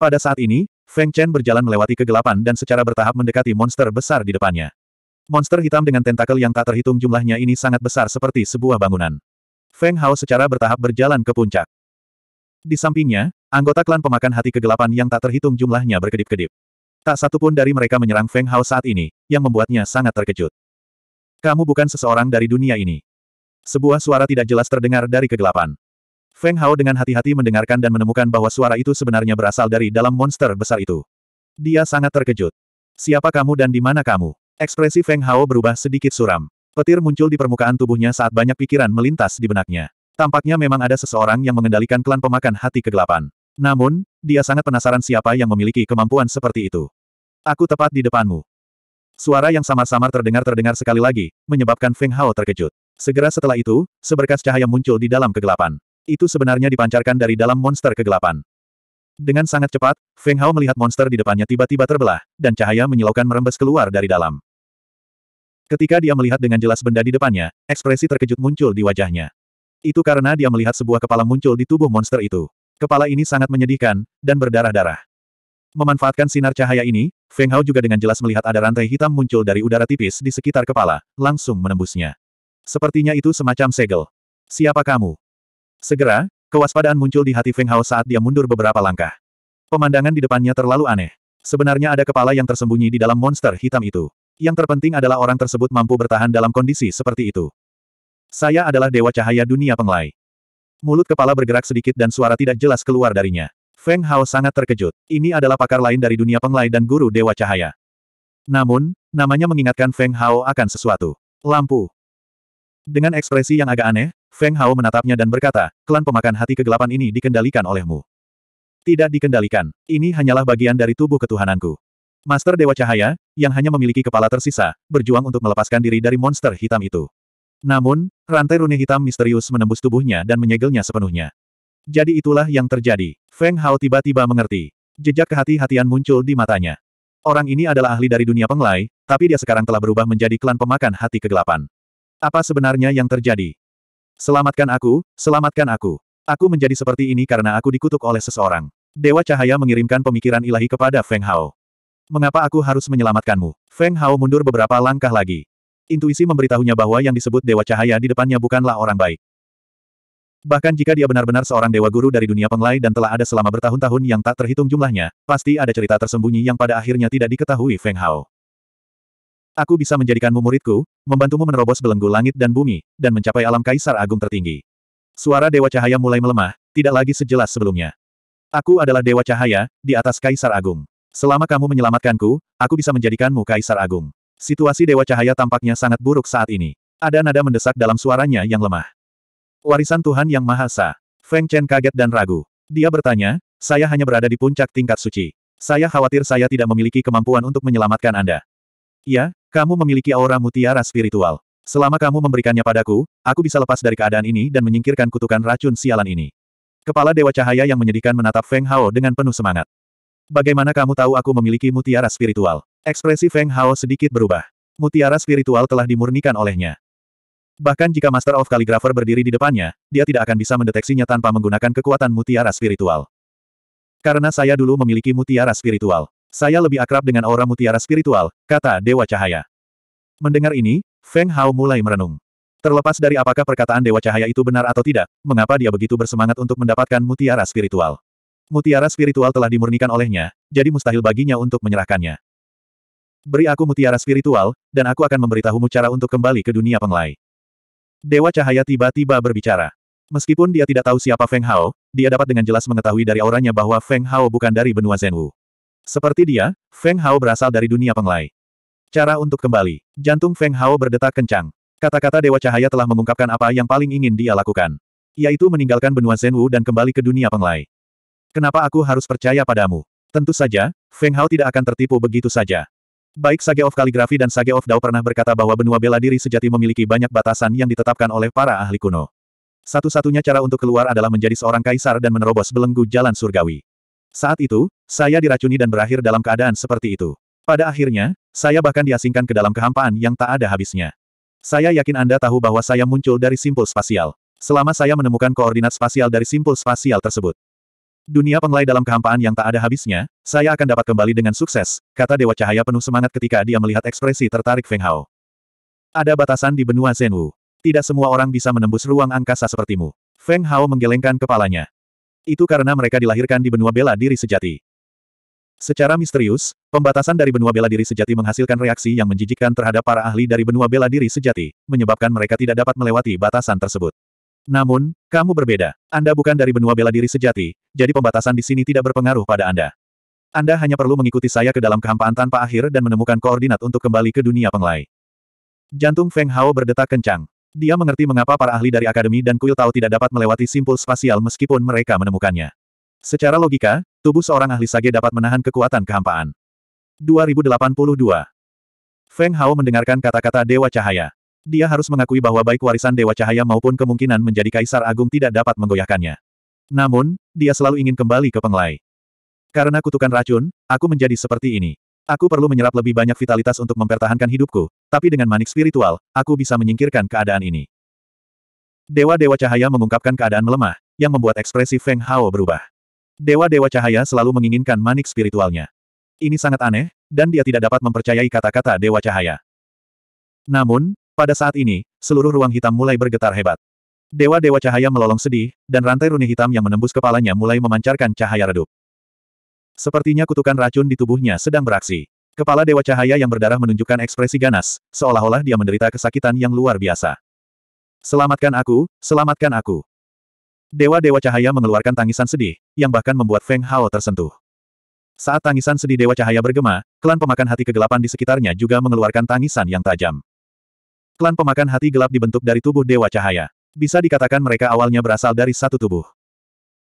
Pada saat ini, Feng Chen berjalan melewati kegelapan dan secara bertahap mendekati monster besar di depannya. Monster hitam dengan tentakel yang tak terhitung jumlahnya ini sangat besar seperti sebuah bangunan. Feng Hao secara bertahap berjalan ke puncak. Di sampingnya, anggota klan pemakan hati kegelapan yang tak terhitung jumlahnya berkedip-kedip. Tak satu pun dari mereka menyerang Feng Hao saat ini, yang membuatnya sangat terkejut. Kamu bukan seseorang dari dunia ini. Sebuah suara tidak jelas terdengar dari kegelapan. Feng Hao dengan hati-hati mendengarkan dan menemukan bahwa suara itu sebenarnya berasal dari dalam monster besar itu. Dia sangat terkejut. Siapa kamu dan di mana kamu? Ekspresi Feng Hao berubah sedikit suram. Petir muncul di permukaan tubuhnya saat banyak pikiran melintas di benaknya. Tampaknya memang ada seseorang yang mengendalikan klan pemakan hati kegelapan. Namun, dia sangat penasaran siapa yang memiliki kemampuan seperti itu. Aku tepat di depanmu. Suara yang samar-samar terdengar-terdengar sekali lagi, menyebabkan Feng Hao terkejut. Segera setelah itu, seberkas cahaya muncul di dalam kegelapan itu sebenarnya dipancarkan dari dalam monster kegelapan. Dengan sangat cepat, Feng Hao melihat monster di depannya tiba-tiba terbelah, dan cahaya menyilaukan merembes keluar dari dalam. Ketika dia melihat dengan jelas benda di depannya, ekspresi terkejut muncul di wajahnya. Itu karena dia melihat sebuah kepala muncul di tubuh monster itu. Kepala ini sangat menyedihkan, dan berdarah-darah. Memanfaatkan sinar cahaya ini, Feng Hao juga dengan jelas melihat ada rantai hitam muncul dari udara tipis di sekitar kepala, langsung menembusnya. Sepertinya itu semacam segel. Siapa kamu? Segera, kewaspadaan muncul di hati Feng Hao saat dia mundur beberapa langkah. Pemandangan di depannya terlalu aneh. Sebenarnya ada kepala yang tersembunyi di dalam monster hitam itu. Yang terpenting adalah orang tersebut mampu bertahan dalam kondisi seperti itu. Saya adalah Dewa Cahaya Dunia Penglai. Mulut kepala bergerak sedikit dan suara tidak jelas keluar darinya. Feng Hao sangat terkejut. Ini adalah pakar lain dari dunia penglai dan guru Dewa Cahaya. Namun, namanya mengingatkan Feng Hao akan sesuatu. Lampu. Dengan ekspresi yang agak aneh, Feng Hao menatapnya dan berkata, klan pemakan hati kegelapan ini dikendalikan olehmu. Tidak dikendalikan, ini hanyalah bagian dari tubuh ketuhananku. Master Dewa Cahaya, yang hanya memiliki kepala tersisa, berjuang untuk melepaskan diri dari monster hitam itu. Namun, rantai rune hitam misterius menembus tubuhnya dan menyegelnya sepenuhnya. Jadi itulah yang terjadi. Feng Hao tiba-tiba mengerti. Jejak kehati-hatian muncul di matanya. Orang ini adalah ahli dari dunia penglai, tapi dia sekarang telah berubah menjadi klan pemakan hati kegelapan. Apa sebenarnya yang terjadi? Selamatkan aku, selamatkan aku. Aku menjadi seperti ini karena aku dikutuk oleh seseorang. Dewa Cahaya mengirimkan pemikiran ilahi kepada Feng Hao. Mengapa aku harus menyelamatkanmu? Feng Hao mundur beberapa langkah lagi. Intuisi memberitahunya bahwa yang disebut Dewa Cahaya di depannya bukanlah orang baik. Bahkan jika dia benar-benar seorang dewa guru dari dunia penglai dan telah ada selama bertahun-tahun yang tak terhitung jumlahnya, pasti ada cerita tersembunyi yang pada akhirnya tidak diketahui Feng Hao. Aku bisa menjadikanmu muridku, membantumu menerobos belenggu langit dan bumi, dan mencapai alam kaisar agung tertinggi. Suara Dewa Cahaya mulai melemah, tidak lagi sejelas sebelumnya. Aku adalah Dewa Cahaya, di atas kaisar agung. Selama kamu menyelamatkanku, aku bisa menjadikanmu kaisar agung. Situasi Dewa Cahaya tampaknya sangat buruk saat ini. Ada nada mendesak dalam suaranya yang lemah. Warisan Tuhan Yang Maha Esa. Feng Chen kaget dan ragu. Dia bertanya, saya hanya berada di puncak tingkat suci. Saya khawatir saya tidak memiliki kemampuan untuk menyelamatkan Anda. Ya, kamu memiliki aura mutiara spiritual. Selama kamu memberikannya padaku, aku bisa lepas dari keadaan ini dan menyingkirkan kutukan racun sialan ini. Kepala Dewa Cahaya yang menyedihkan menatap Feng Hao dengan penuh semangat. Bagaimana kamu tahu aku memiliki mutiara spiritual? Ekspresi Feng Hao sedikit berubah. Mutiara spiritual telah dimurnikan olehnya. Bahkan jika Master of Calligrapher berdiri di depannya, dia tidak akan bisa mendeteksinya tanpa menggunakan kekuatan mutiara spiritual. Karena saya dulu memiliki mutiara spiritual. Saya lebih akrab dengan aura mutiara spiritual, kata Dewa Cahaya. Mendengar ini, Feng Hao mulai merenung. Terlepas dari apakah perkataan Dewa Cahaya itu benar atau tidak, mengapa dia begitu bersemangat untuk mendapatkan mutiara spiritual? Mutiara spiritual telah dimurnikan olehnya, jadi mustahil baginya untuk menyerahkannya. Beri aku mutiara spiritual, dan aku akan memberitahumu cara untuk kembali ke dunia penglai. Dewa Cahaya tiba-tiba berbicara. Meskipun dia tidak tahu siapa Feng Hao, dia dapat dengan jelas mengetahui dari auranya bahwa Feng Hao bukan dari benua Zhenwu. Seperti dia, Feng Hao berasal dari dunia penglai. Cara untuk kembali. Jantung Feng Hao berdetak kencang. Kata-kata Dewa Cahaya telah mengungkapkan apa yang paling ingin dia lakukan. Yaitu meninggalkan benua Zenwu dan kembali ke dunia penglai. Kenapa aku harus percaya padamu? Tentu saja, Feng Hao tidak akan tertipu begitu saja. Baik Sage of Kaligrafi dan Sage of Dao pernah berkata bahwa benua bela diri sejati memiliki banyak batasan yang ditetapkan oleh para ahli kuno. Satu-satunya cara untuk keluar adalah menjadi seorang kaisar dan menerobos belenggu jalan surgawi. Saat itu, saya diracuni dan berakhir dalam keadaan seperti itu. Pada akhirnya, saya bahkan diasingkan ke dalam kehampaan yang tak ada habisnya. Saya yakin Anda tahu bahwa saya muncul dari simpul spasial. Selama saya menemukan koordinat spasial dari simpul spasial tersebut. Dunia penglai dalam kehampaan yang tak ada habisnya, saya akan dapat kembali dengan sukses, kata Dewa Cahaya penuh semangat ketika dia melihat ekspresi tertarik Feng Hao. Ada batasan di benua Zenwu. Tidak semua orang bisa menembus ruang angkasa sepertimu. Feng Hao menggelengkan kepalanya. Itu karena mereka dilahirkan di benua bela diri sejati. Secara misterius, pembatasan dari benua bela diri sejati menghasilkan reaksi yang menjijikkan terhadap para ahli dari benua bela diri sejati, menyebabkan mereka tidak dapat melewati batasan tersebut. Namun, kamu berbeda. Anda bukan dari benua bela diri sejati, jadi pembatasan di sini tidak berpengaruh pada Anda. Anda hanya perlu mengikuti saya ke dalam kehampaan tanpa akhir dan menemukan koordinat untuk kembali ke dunia penglai. Jantung Feng Hao berdetak kencang. Dia mengerti mengapa para ahli dari akademi dan kuil tahu tidak dapat melewati simpul spasial meskipun mereka menemukannya. Secara logika, tubuh seorang ahli sage dapat menahan kekuatan kehampaan. 2082 Feng Hao mendengarkan kata-kata Dewa Cahaya. Dia harus mengakui bahwa baik warisan Dewa Cahaya maupun kemungkinan menjadi Kaisar Agung tidak dapat menggoyahkannya. Namun, dia selalu ingin kembali ke penglai. Karena kutukan racun, aku menjadi seperti ini. Aku perlu menyerap lebih banyak vitalitas untuk mempertahankan hidupku, tapi dengan manik spiritual, aku bisa menyingkirkan keadaan ini. Dewa-dewa cahaya mengungkapkan keadaan melemah, yang membuat ekspresi Feng Hao berubah. Dewa-dewa cahaya selalu menginginkan manik spiritualnya. Ini sangat aneh, dan dia tidak dapat mempercayai kata-kata dewa cahaya. Namun, pada saat ini, seluruh ruang hitam mulai bergetar hebat. Dewa-dewa cahaya melolong sedih, dan rantai rune hitam yang menembus kepalanya mulai memancarkan cahaya redup. Sepertinya kutukan racun di tubuhnya sedang beraksi. Kepala Dewa Cahaya yang berdarah menunjukkan ekspresi ganas, seolah-olah dia menderita kesakitan yang luar biasa. Selamatkan aku, selamatkan aku. Dewa-Dewa Cahaya mengeluarkan tangisan sedih, yang bahkan membuat Feng Hao tersentuh. Saat tangisan sedih Dewa Cahaya bergema, klan pemakan hati kegelapan di sekitarnya juga mengeluarkan tangisan yang tajam. Klan pemakan hati gelap dibentuk dari tubuh Dewa Cahaya. Bisa dikatakan mereka awalnya berasal dari satu tubuh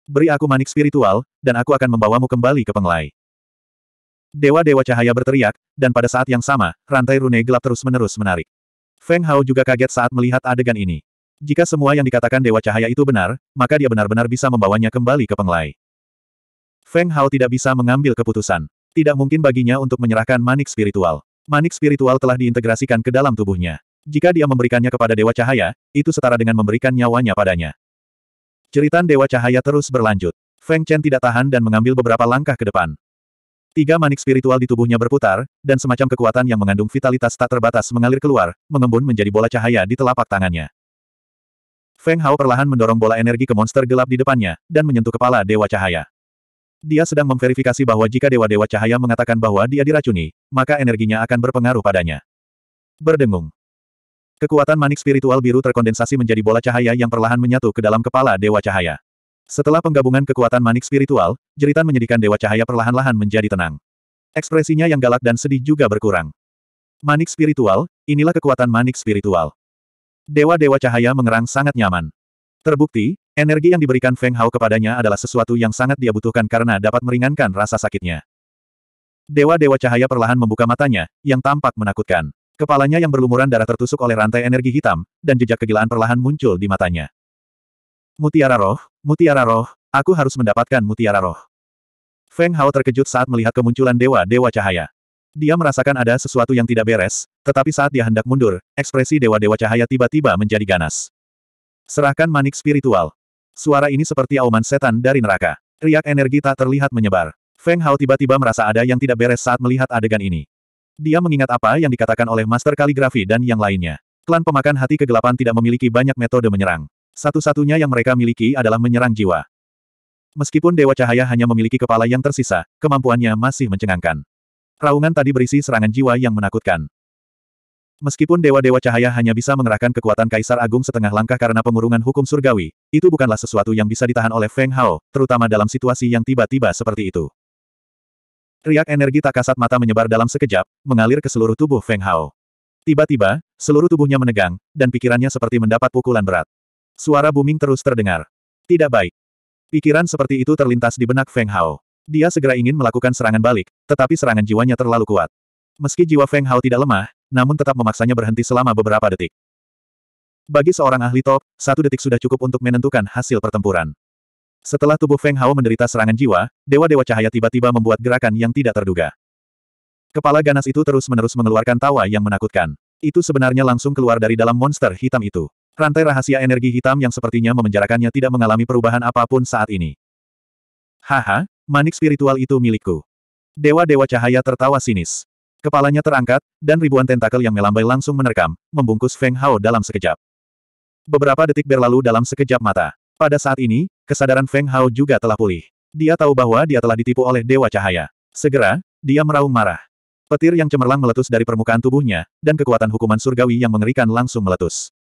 beri aku manik spiritual, dan aku akan membawamu kembali ke penglai. Dewa-dewa cahaya berteriak, dan pada saat yang sama, rantai rune gelap terus-menerus menarik. Feng Hao juga kaget saat melihat adegan ini. Jika semua yang dikatakan Dewa Cahaya itu benar, maka dia benar-benar bisa membawanya kembali ke penglai. Feng Hao tidak bisa mengambil keputusan. Tidak mungkin baginya untuk menyerahkan manik spiritual. Manik spiritual telah diintegrasikan ke dalam tubuhnya. Jika dia memberikannya kepada Dewa Cahaya, itu setara dengan memberikan nyawanya padanya. Ceritan Dewa Cahaya terus berlanjut. Feng Chen tidak tahan dan mengambil beberapa langkah ke depan. Tiga manik spiritual di tubuhnya berputar, dan semacam kekuatan yang mengandung vitalitas tak terbatas mengalir keluar, mengembun menjadi bola cahaya di telapak tangannya. Feng Hao perlahan mendorong bola energi ke monster gelap di depannya, dan menyentuh kepala Dewa Cahaya. Dia sedang memverifikasi bahwa jika dewa-dewa cahaya mengatakan bahwa dia diracuni, maka energinya akan berpengaruh padanya. Berdengung. Kekuatan manik spiritual biru terkondensasi menjadi bola cahaya yang perlahan menyatu ke dalam kepala Dewa Cahaya. Setelah penggabungan kekuatan manik spiritual, jeritan menyedihkan Dewa Cahaya perlahan-lahan menjadi tenang. Ekspresinya yang galak dan sedih juga berkurang. Manik spiritual, inilah kekuatan manik spiritual. Dewa-dewa cahaya mengerang sangat nyaman. Terbukti, energi yang diberikan Feng Hao kepadanya adalah sesuatu yang sangat dia butuhkan karena dapat meringankan rasa sakitnya. Dewa-dewa cahaya perlahan membuka matanya, yang tampak menakutkan. Kepalanya yang berlumuran darah tertusuk oleh rantai energi hitam, dan jejak kegilaan perlahan muncul di matanya. Mutiara roh, mutiara roh, aku harus mendapatkan mutiara roh. Feng Hao terkejut saat melihat kemunculan dewa-dewa cahaya. Dia merasakan ada sesuatu yang tidak beres, tetapi saat dia hendak mundur, ekspresi dewa-dewa cahaya tiba-tiba menjadi ganas. Serahkan manik spiritual. Suara ini seperti auman setan dari neraka. Riak energi tak terlihat menyebar. Feng Hao tiba-tiba merasa ada yang tidak beres saat melihat adegan ini. Dia mengingat apa yang dikatakan oleh Master Kaligrafi dan yang lainnya. Klan pemakan hati kegelapan tidak memiliki banyak metode menyerang. Satu-satunya yang mereka miliki adalah menyerang jiwa. Meskipun Dewa Cahaya hanya memiliki kepala yang tersisa, kemampuannya masih mencengangkan. Raungan tadi berisi serangan jiwa yang menakutkan. Meskipun Dewa-Dewa Cahaya hanya bisa mengerahkan kekuatan Kaisar Agung setengah langkah karena pengurungan hukum surgawi, itu bukanlah sesuatu yang bisa ditahan oleh Feng Hao, terutama dalam situasi yang tiba-tiba seperti itu. Riak energi tak kasat mata menyebar dalam sekejap, mengalir ke seluruh tubuh Feng Hao. Tiba-tiba, seluruh tubuhnya menegang, dan pikirannya seperti mendapat pukulan berat. Suara booming terus terdengar. Tidak baik. Pikiran seperti itu terlintas di benak Feng Hao. Dia segera ingin melakukan serangan balik, tetapi serangan jiwanya terlalu kuat. Meski jiwa Feng Hao tidak lemah, namun tetap memaksanya berhenti selama beberapa detik. Bagi seorang ahli top, satu detik sudah cukup untuk menentukan hasil pertempuran. Setelah tubuh Feng Hao menderita serangan jiwa, dewa-dewa cahaya tiba-tiba membuat gerakan yang tidak terduga. Kepala ganas itu terus-menerus mengeluarkan tawa yang menakutkan. Itu sebenarnya langsung keluar dari dalam monster hitam itu. Rantai rahasia energi hitam yang sepertinya memenjarakannya tidak mengalami perubahan apapun saat ini. Haha, manik spiritual itu milikku. Dewa-dewa cahaya tertawa sinis. Kepalanya terangkat, dan ribuan tentakel yang melambai langsung menerkam, membungkus Feng Hao dalam sekejap. Beberapa detik berlalu dalam sekejap mata. Pada saat ini, kesadaran Feng Hao juga telah pulih. Dia tahu bahwa dia telah ditipu oleh Dewa Cahaya. Segera, dia meraung marah. Petir yang cemerlang meletus dari permukaan tubuhnya, dan kekuatan hukuman surgawi yang mengerikan langsung meletus.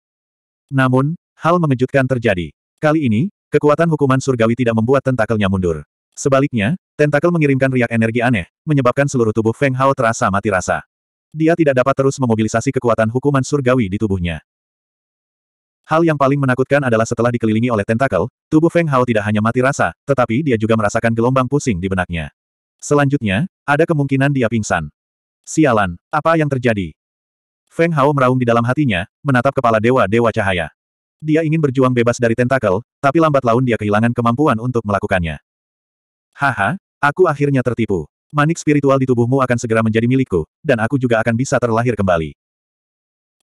Namun, hal mengejutkan terjadi. Kali ini, kekuatan hukuman surgawi tidak membuat tentakelnya mundur. Sebaliknya, tentakel mengirimkan riak energi aneh, menyebabkan seluruh tubuh Feng Hao terasa mati rasa. Dia tidak dapat terus memobilisasi kekuatan hukuman surgawi di tubuhnya. Hal yang paling menakutkan adalah setelah dikelilingi oleh tentakel, tubuh Feng Hao tidak hanya mati rasa, tetapi dia juga merasakan gelombang pusing di benaknya. Selanjutnya, ada kemungkinan dia pingsan. Sialan, apa yang terjadi? Feng Hao meraung di dalam hatinya, menatap kepala dewa-dewa cahaya. Dia ingin berjuang bebas dari tentakel, tapi lambat laun dia kehilangan kemampuan untuk melakukannya. Haha, aku akhirnya tertipu. Manik spiritual di tubuhmu akan segera menjadi milikku, dan aku juga akan bisa terlahir kembali.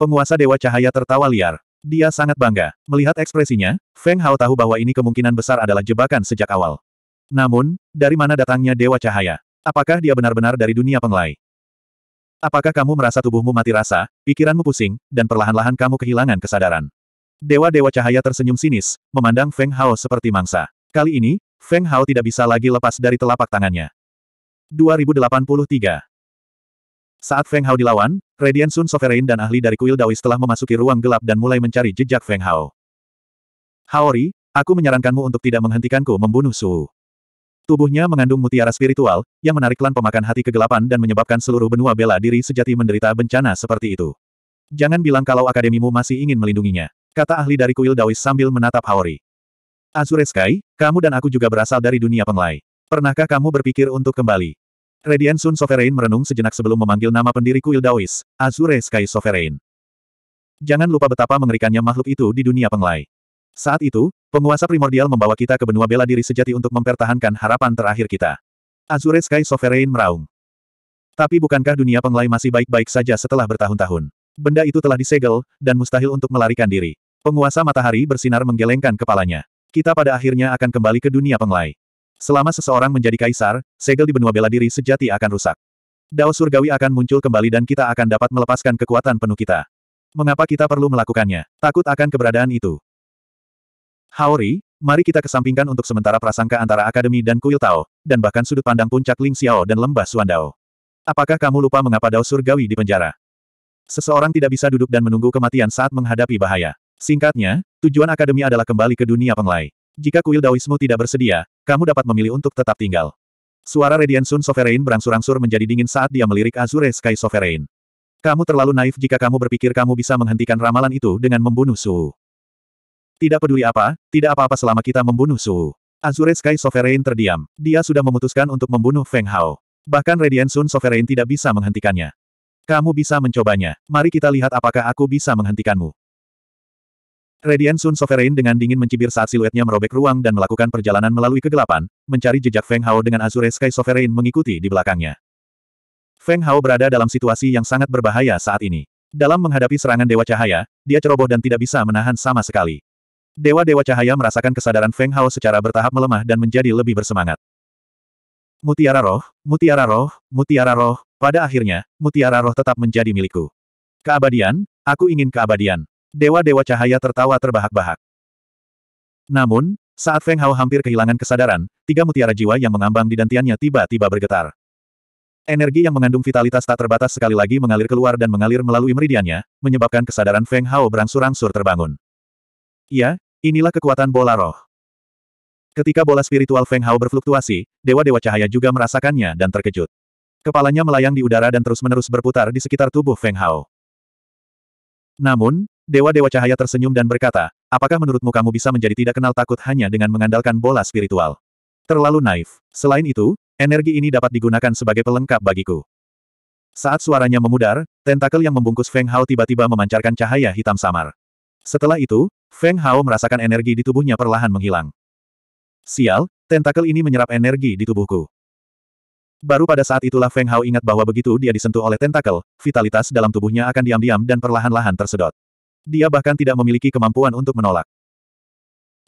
Penguasa Dewa Cahaya tertawa liar. Dia sangat bangga. Melihat ekspresinya, Feng Hao tahu bahwa ini kemungkinan besar adalah jebakan sejak awal. Namun, dari mana datangnya Dewa Cahaya? Apakah dia benar-benar dari dunia penglai? Apakah kamu merasa tubuhmu mati rasa, pikiranmu pusing, dan perlahan-lahan kamu kehilangan kesadaran? Dewa-dewa cahaya tersenyum sinis, memandang Feng Hao seperti mangsa. Kali ini, Feng Hao tidak bisa lagi lepas dari telapak tangannya. 2083 saat Feng Hao dilawan, Radiant Sun Sovereign dan ahli dari kuil Dawis telah memasuki ruang gelap dan mulai mencari jejak Feng Hao. Haori, aku menyarankanmu untuk tidak menghentikanku membunuh Su. Tubuhnya mengandung mutiara spiritual, yang menarik klan pemakan hati kegelapan dan menyebabkan seluruh benua bela diri sejati menderita bencana seperti itu. Jangan bilang kalau akademimu masih ingin melindunginya, kata ahli dari kuil Dawis sambil menatap Haori. Azure Sky, kamu dan aku juga berasal dari dunia penglai. Pernahkah kamu berpikir untuk kembali? Radiant Sun Sovereign merenung sejenak sebelum memanggil nama pendiri kuil Daois, Azure Sky Sovereign. Jangan lupa betapa mengerikannya makhluk itu di dunia penglai. Saat itu, penguasa primordial membawa kita ke benua bela diri sejati untuk mempertahankan harapan terakhir kita. Azure Sky Sovereign meraung. Tapi bukankah dunia penglai masih baik-baik saja setelah bertahun-tahun? Benda itu telah disegel, dan mustahil untuk melarikan diri. Penguasa matahari bersinar menggelengkan kepalanya. Kita pada akhirnya akan kembali ke dunia penglai. Selama seseorang menjadi kaisar, segel di benua bela diri sejati akan rusak. Dao surgawi akan muncul kembali dan kita akan dapat melepaskan kekuatan penuh kita. Mengapa kita perlu melakukannya? Takut akan keberadaan itu. Haori, mari kita kesampingkan untuk sementara prasangka antara Akademi dan Kuil Tao, dan bahkan sudut pandang puncak Ling Xiao dan lembah Suandao. Apakah kamu lupa mengapa Dao surgawi di Seseorang tidak bisa duduk dan menunggu kematian saat menghadapi bahaya. Singkatnya, tujuan Akademi adalah kembali ke dunia penglai. Jika kuil Daoisme tidak bersedia, kamu dapat memilih untuk tetap tinggal. Suara Radiant Sun Sovereign berangsur-angsur menjadi dingin saat dia melirik Azure Sky Sovereign. Kamu terlalu naif jika kamu berpikir kamu bisa menghentikan ramalan itu dengan membunuh Su. Tidak peduli apa, tidak apa-apa selama kita membunuh Su. Azure Sky Sovereign terdiam. Dia sudah memutuskan untuk membunuh Feng Hao. Bahkan Radiant Sun Sovereign tidak bisa menghentikannya. Kamu bisa mencobanya. Mari kita lihat apakah aku bisa menghentikanmu. Radiant Sun Sovereign dengan dingin mencibir saat siluetnya merobek ruang dan melakukan perjalanan melalui kegelapan, mencari jejak Feng Hao dengan Azure Sky Sovereign mengikuti di belakangnya. Feng Hao berada dalam situasi yang sangat berbahaya saat ini. Dalam menghadapi serangan Dewa Cahaya, dia ceroboh dan tidak bisa menahan sama sekali. Dewa-dewa cahaya merasakan kesadaran Feng Hao secara bertahap melemah dan menjadi lebih bersemangat. Mutiara roh, mutiara roh, mutiara roh, pada akhirnya, mutiara roh tetap menjadi milikku. Keabadian, aku ingin keabadian. Dewa-dewa cahaya tertawa terbahak-bahak. Namun, saat Feng Hao hampir kehilangan kesadaran, tiga mutiara jiwa yang mengambang di dantiannya tiba-tiba bergetar. Energi yang mengandung vitalitas tak terbatas sekali lagi mengalir keluar dan mengalir melalui meridiannya, menyebabkan kesadaran Feng Hao berangsur-angsur terbangun. Ya, inilah kekuatan bola roh. Ketika bola spiritual Feng Hao berfluktuasi, dewa-dewa cahaya juga merasakannya dan terkejut. Kepalanya melayang di udara dan terus-menerus berputar di sekitar tubuh Feng Hao. Namun, Dewa-dewa cahaya tersenyum dan berkata, apakah menurutmu kamu bisa menjadi tidak kenal takut hanya dengan mengandalkan bola spiritual? Terlalu naif. Selain itu, energi ini dapat digunakan sebagai pelengkap bagiku. Saat suaranya memudar, tentakel yang membungkus Feng Hao tiba-tiba memancarkan cahaya hitam samar. Setelah itu, Feng Hao merasakan energi di tubuhnya perlahan menghilang. Sial, tentakel ini menyerap energi di tubuhku. Baru pada saat itulah Feng Hao ingat bahwa begitu dia disentuh oleh tentakel, vitalitas dalam tubuhnya akan diam-diam dan perlahan-lahan tersedot. Dia bahkan tidak memiliki kemampuan untuk menolak.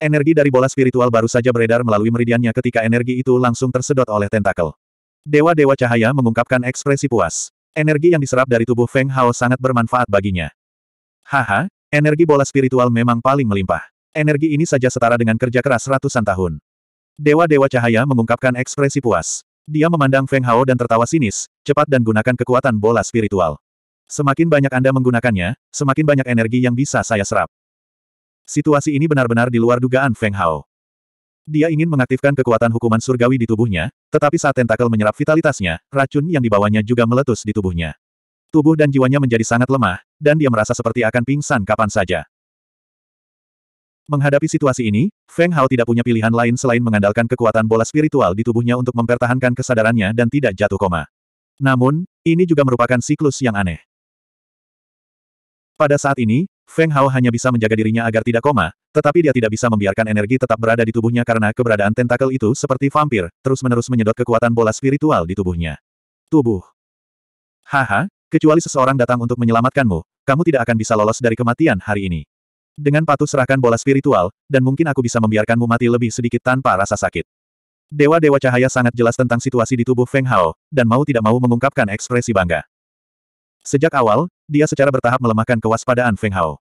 Energi dari bola spiritual baru saja beredar melalui meridiannya ketika energi itu langsung tersedot oleh tentakel. Dewa-dewa cahaya mengungkapkan ekspresi puas. Energi yang diserap dari tubuh Feng Hao sangat bermanfaat baginya. Haha, energi bola spiritual memang paling melimpah. Energi ini saja setara dengan kerja keras ratusan tahun. Dewa-dewa cahaya mengungkapkan ekspresi puas. Dia memandang Feng Hao dan tertawa sinis, cepat dan gunakan kekuatan bola spiritual. Semakin banyak Anda menggunakannya, semakin banyak energi yang bisa saya serap. Situasi ini benar-benar di luar dugaan Feng Hao. Dia ingin mengaktifkan kekuatan hukuman surgawi di tubuhnya, tetapi saat tentakel menyerap vitalitasnya, racun yang dibawanya juga meletus di tubuhnya. Tubuh dan jiwanya menjadi sangat lemah, dan dia merasa seperti akan pingsan kapan saja. Menghadapi situasi ini, Feng Hao tidak punya pilihan lain selain mengandalkan kekuatan bola spiritual di tubuhnya untuk mempertahankan kesadarannya dan tidak jatuh koma. Namun, ini juga merupakan siklus yang aneh. Pada saat ini, Feng Hao hanya bisa menjaga dirinya agar tidak koma, tetapi dia tidak bisa membiarkan energi tetap berada di tubuhnya karena keberadaan tentakel itu seperti vampir, terus-menerus menyedot kekuatan bola spiritual di tubuhnya. Tubuh. Haha, kecuali seseorang datang untuk menyelamatkanmu, kamu tidak akan bisa lolos dari kematian hari ini. Dengan patuh serahkan bola spiritual, dan mungkin aku bisa membiarkanmu mati lebih sedikit tanpa rasa sakit. Dewa-dewa cahaya sangat jelas tentang situasi di tubuh Feng Hao, dan mau tidak mau mengungkapkan ekspresi bangga. Sejak awal, dia secara bertahap melemahkan kewaspadaan Feng Hao.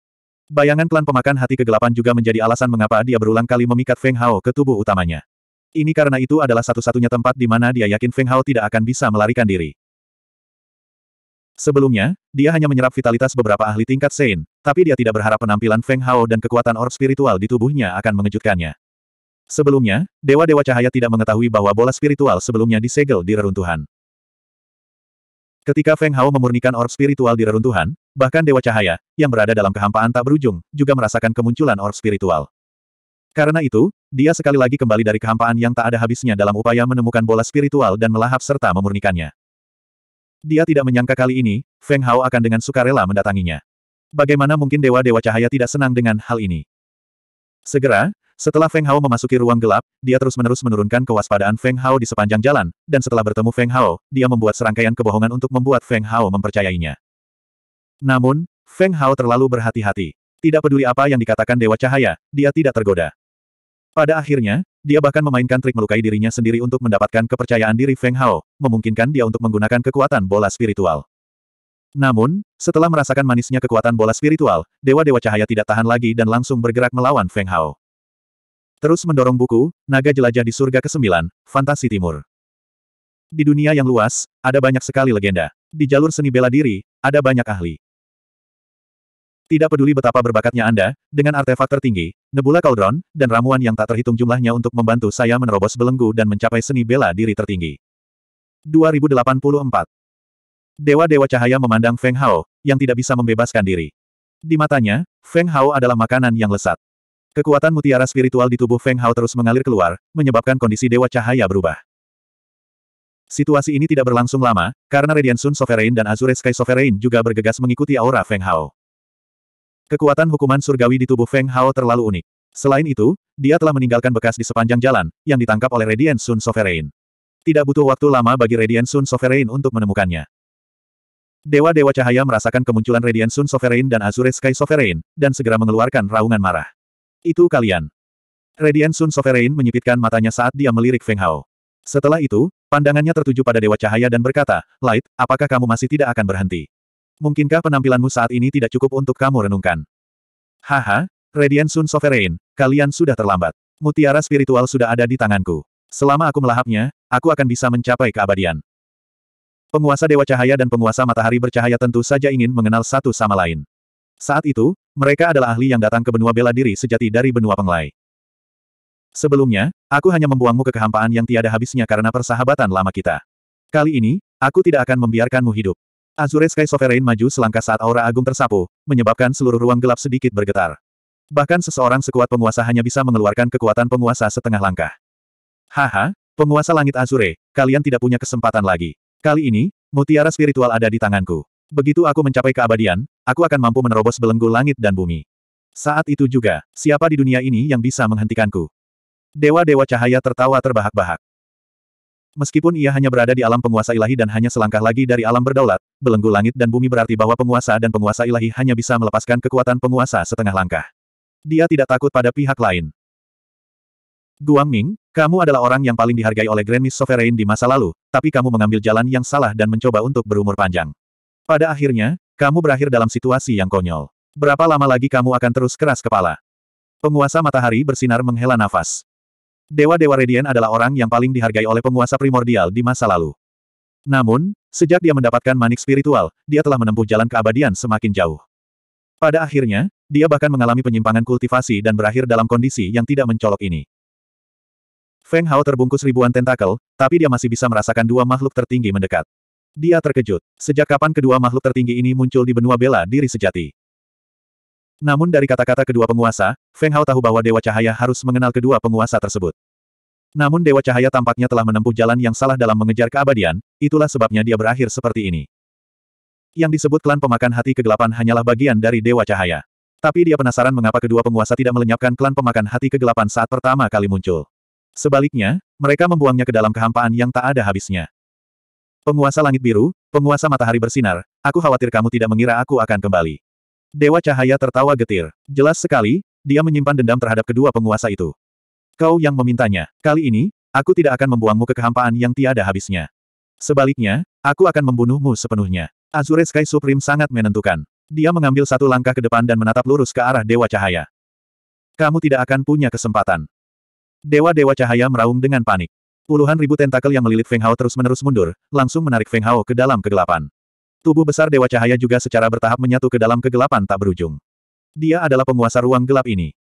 Bayangan klan pemakan hati kegelapan juga menjadi alasan mengapa dia berulang kali memikat Feng Hao ke tubuh utamanya. Ini karena itu adalah satu-satunya tempat di mana dia yakin Feng Hao tidak akan bisa melarikan diri. Sebelumnya, dia hanya menyerap vitalitas beberapa ahli tingkat Sein, tapi dia tidak berharap penampilan Feng Hao dan kekuatan orb spiritual di tubuhnya akan mengejutkannya. Sebelumnya, Dewa-Dewa Cahaya tidak mengetahui bahwa bola spiritual sebelumnya disegel di reruntuhan. Ketika Feng Hao memurnikan orb spiritual di reruntuhan, bahkan Dewa Cahaya, yang berada dalam kehampaan tak berujung, juga merasakan kemunculan orb spiritual. Karena itu, dia sekali lagi kembali dari kehampaan yang tak ada habisnya dalam upaya menemukan bola spiritual dan melahap serta memurnikannya. Dia tidak menyangka kali ini, Feng Hao akan dengan sukarela mendatanginya. Bagaimana mungkin Dewa-Dewa Cahaya tidak senang dengan hal ini? Segera, setelah Feng Hao memasuki ruang gelap, dia terus-menerus menurunkan kewaspadaan Feng Hao di sepanjang jalan, dan setelah bertemu Feng Hao, dia membuat serangkaian kebohongan untuk membuat Feng Hao mempercayainya. Namun, Feng Hao terlalu berhati-hati. Tidak peduli apa yang dikatakan Dewa Cahaya, dia tidak tergoda. Pada akhirnya, dia bahkan memainkan trik melukai dirinya sendiri untuk mendapatkan kepercayaan diri Feng Hao, memungkinkan dia untuk menggunakan kekuatan bola spiritual. Namun, setelah merasakan manisnya kekuatan bola spiritual, dewa-dewa cahaya tidak tahan lagi dan langsung bergerak melawan Feng Hao. Terus mendorong buku, Naga Jelajah di Surga ke-9, Fantasi Timur. Di dunia yang luas, ada banyak sekali legenda. Di jalur seni bela diri, ada banyak ahli. Tidak peduli betapa berbakatnya Anda, dengan artefak tertinggi, nebula Cauldron, dan ramuan yang tak terhitung jumlahnya untuk membantu saya menerobos belenggu dan mencapai seni bela diri tertinggi. 2084 Dewa-dewa cahaya memandang Feng Hao, yang tidak bisa membebaskan diri. Di matanya, Feng Hao adalah makanan yang lesat. Kekuatan mutiara spiritual di tubuh Feng Hao terus mengalir keluar, menyebabkan kondisi Dewa Cahaya berubah. Situasi ini tidak berlangsung lama, karena Radiant Sun Sovereign dan Azure Sky Sovereign juga bergegas mengikuti aura Feng Hao. Kekuatan hukuman surgawi di tubuh Feng Hao terlalu unik. Selain itu, dia telah meninggalkan bekas di sepanjang jalan, yang ditangkap oleh Radiant Sun Sovereign. Tidak butuh waktu lama bagi Radiant Sun Sovereign untuk menemukannya. Dewa-dewa cahaya merasakan kemunculan Radiant Sun Sovereign dan Azure Sky Sovereign, dan segera mengeluarkan raungan marah. Itu kalian. Radiant Sun Sovereign menyipitkan matanya saat dia melirik Feng Hao. Setelah itu, pandangannya tertuju pada Dewa Cahaya dan berkata, Light, apakah kamu masih tidak akan berhenti? Mungkinkah penampilanmu saat ini tidak cukup untuk kamu renungkan? Haha, Radiant Sun Sovereign, kalian sudah terlambat. Mutiara spiritual sudah ada di tanganku. Selama aku melahapnya, aku akan bisa mencapai keabadian. Penguasa Dewa Cahaya dan penguasa matahari bercahaya tentu saja ingin mengenal satu sama lain. Saat itu, mereka adalah ahli yang datang ke benua bela diri sejati dari benua penglai. Sebelumnya, aku hanya membuangmu ke kehampaan yang tiada habisnya karena persahabatan lama kita. Kali ini, aku tidak akan membiarkanmu hidup. Azure Sky Sovereign maju selangkah saat aura agung tersapu, menyebabkan seluruh ruang gelap sedikit bergetar. Bahkan seseorang sekuat penguasa hanya bisa mengeluarkan kekuatan penguasa setengah langkah. Haha, penguasa langit Azure, kalian tidak punya kesempatan lagi. Kali ini, mutiara spiritual ada di tanganku. Begitu aku mencapai keabadian, aku akan mampu menerobos belenggu langit dan bumi. Saat itu juga, siapa di dunia ini yang bisa menghentikanku? Dewa-dewa cahaya tertawa terbahak-bahak. Meskipun ia hanya berada di alam penguasa ilahi dan hanya selangkah lagi dari alam berdaulat, belenggu langit dan bumi berarti bahwa penguasa dan penguasa ilahi hanya bisa melepaskan kekuatan penguasa setengah langkah. Dia tidak takut pada pihak lain. Guang Ming, kamu adalah orang yang paling dihargai oleh Grand Miss Sovereign di masa lalu, tapi kamu mengambil jalan yang salah dan mencoba untuk berumur panjang. Pada akhirnya, kamu berakhir dalam situasi yang konyol. Berapa lama lagi kamu akan terus keras kepala? Penguasa matahari bersinar menghela nafas. Dewa-dewa Radian adalah orang yang paling dihargai oleh penguasa primordial di masa lalu. Namun, sejak dia mendapatkan manik spiritual, dia telah menempuh jalan keabadian semakin jauh. Pada akhirnya, dia bahkan mengalami penyimpangan kultivasi dan berakhir dalam kondisi yang tidak mencolok ini. Feng Hao terbungkus ribuan tentakel, tapi dia masih bisa merasakan dua makhluk tertinggi mendekat. Dia terkejut. Sejak kapan kedua makhluk tertinggi ini muncul di benua bela diri sejati? Namun dari kata-kata kedua penguasa, Feng Hao tahu bahwa Dewa Cahaya harus mengenal kedua penguasa tersebut. Namun Dewa Cahaya tampaknya telah menempuh jalan yang salah dalam mengejar keabadian, itulah sebabnya dia berakhir seperti ini. Yang disebut klan pemakan hati kegelapan hanyalah bagian dari Dewa Cahaya. Tapi dia penasaran mengapa kedua penguasa tidak melenyapkan klan pemakan hati kegelapan saat pertama kali muncul. Sebaliknya, mereka membuangnya ke dalam kehampaan yang tak ada habisnya. Penguasa langit biru, penguasa matahari bersinar, aku khawatir kamu tidak mengira aku akan kembali. Dewa Cahaya tertawa getir. Jelas sekali, dia menyimpan dendam terhadap kedua penguasa itu. Kau yang memintanya. Kali ini, aku tidak akan membuangmu ke kehampaan yang tiada habisnya. Sebaliknya, aku akan membunuhmu sepenuhnya. Azure Sky Supreme sangat menentukan. Dia mengambil satu langkah ke depan dan menatap lurus ke arah Dewa Cahaya. Kamu tidak akan punya kesempatan. Dewa-dewa cahaya meraung dengan panik. Puluhan ribu tentakel yang melilit Feng Hao terus-menerus mundur, langsung menarik Feng Hao ke dalam kegelapan. Tubuh besar Dewa Cahaya juga secara bertahap menyatu ke dalam kegelapan tak berujung. Dia adalah penguasa ruang gelap ini.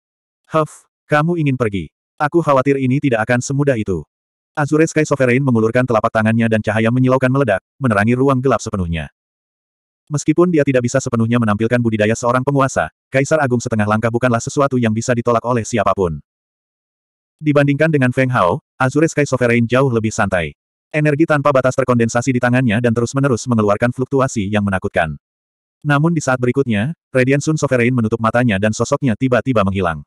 Huff, kamu ingin pergi. Aku khawatir ini tidak akan semudah itu. Azure Sky Sovereign mengulurkan telapak tangannya dan cahaya menyilaukan meledak, menerangi ruang gelap sepenuhnya. Meskipun dia tidak bisa sepenuhnya menampilkan budidaya seorang penguasa, Kaisar Agung setengah langkah bukanlah sesuatu yang bisa ditolak oleh siapapun. Dibandingkan dengan Feng Hao, Azure Sky Sovereign jauh lebih santai. Energi tanpa batas terkondensasi di tangannya dan terus-menerus mengeluarkan fluktuasi yang menakutkan. Namun di saat berikutnya, Radiant Sun Sovereign menutup matanya dan sosoknya tiba-tiba menghilang.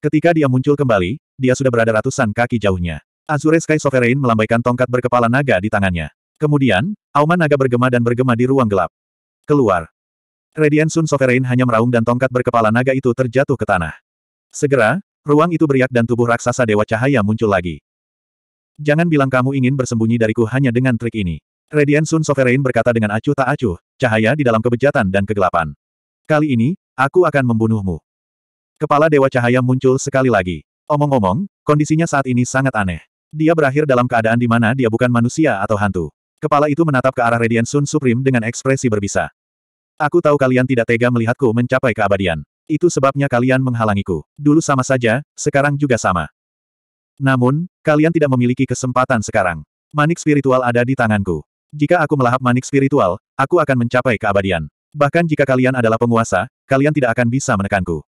Ketika dia muncul kembali, dia sudah berada ratusan kaki jauhnya. Azure Sky Sovereign melambaikan tongkat berkepala naga di tangannya. Kemudian, auman naga bergema dan bergema di ruang gelap. Keluar. Radiant Sun Sovereign hanya meraung dan tongkat berkepala naga itu terjatuh ke tanah. Segera, Ruang itu beriak dan tubuh raksasa Dewa Cahaya muncul lagi. Jangan bilang kamu ingin bersembunyi dariku hanya dengan trik ini. Radiant Sun Sovereign berkata dengan acuh tak acuh, cahaya di dalam kebejatan dan kegelapan. Kali ini, aku akan membunuhmu. Kepala Dewa Cahaya muncul sekali lagi. Omong-omong, kondisinya saat ini sangat aneh. Dia berakhir dalam keadaan di mana dia bukan manusia atau hantu. Kepala itu menatap ke arah Radiant Sun Supreme dengan ekspresi berbisa. Aku tahu kalian tidak tega melihatku mencapai keabadian. Itu sebabnya kalian menghalangiku. Dulu sama saja, sekarang juga sama. Namun, kalian tidak memiliki kesempatan sekarang. Manik spiritual ada di tanganku. Jika aku melahap manik spiritual, aku akan mencapai keabadian. Bahkan jika kalian adalah penguasa, kalian tidak akan bisa menekanku.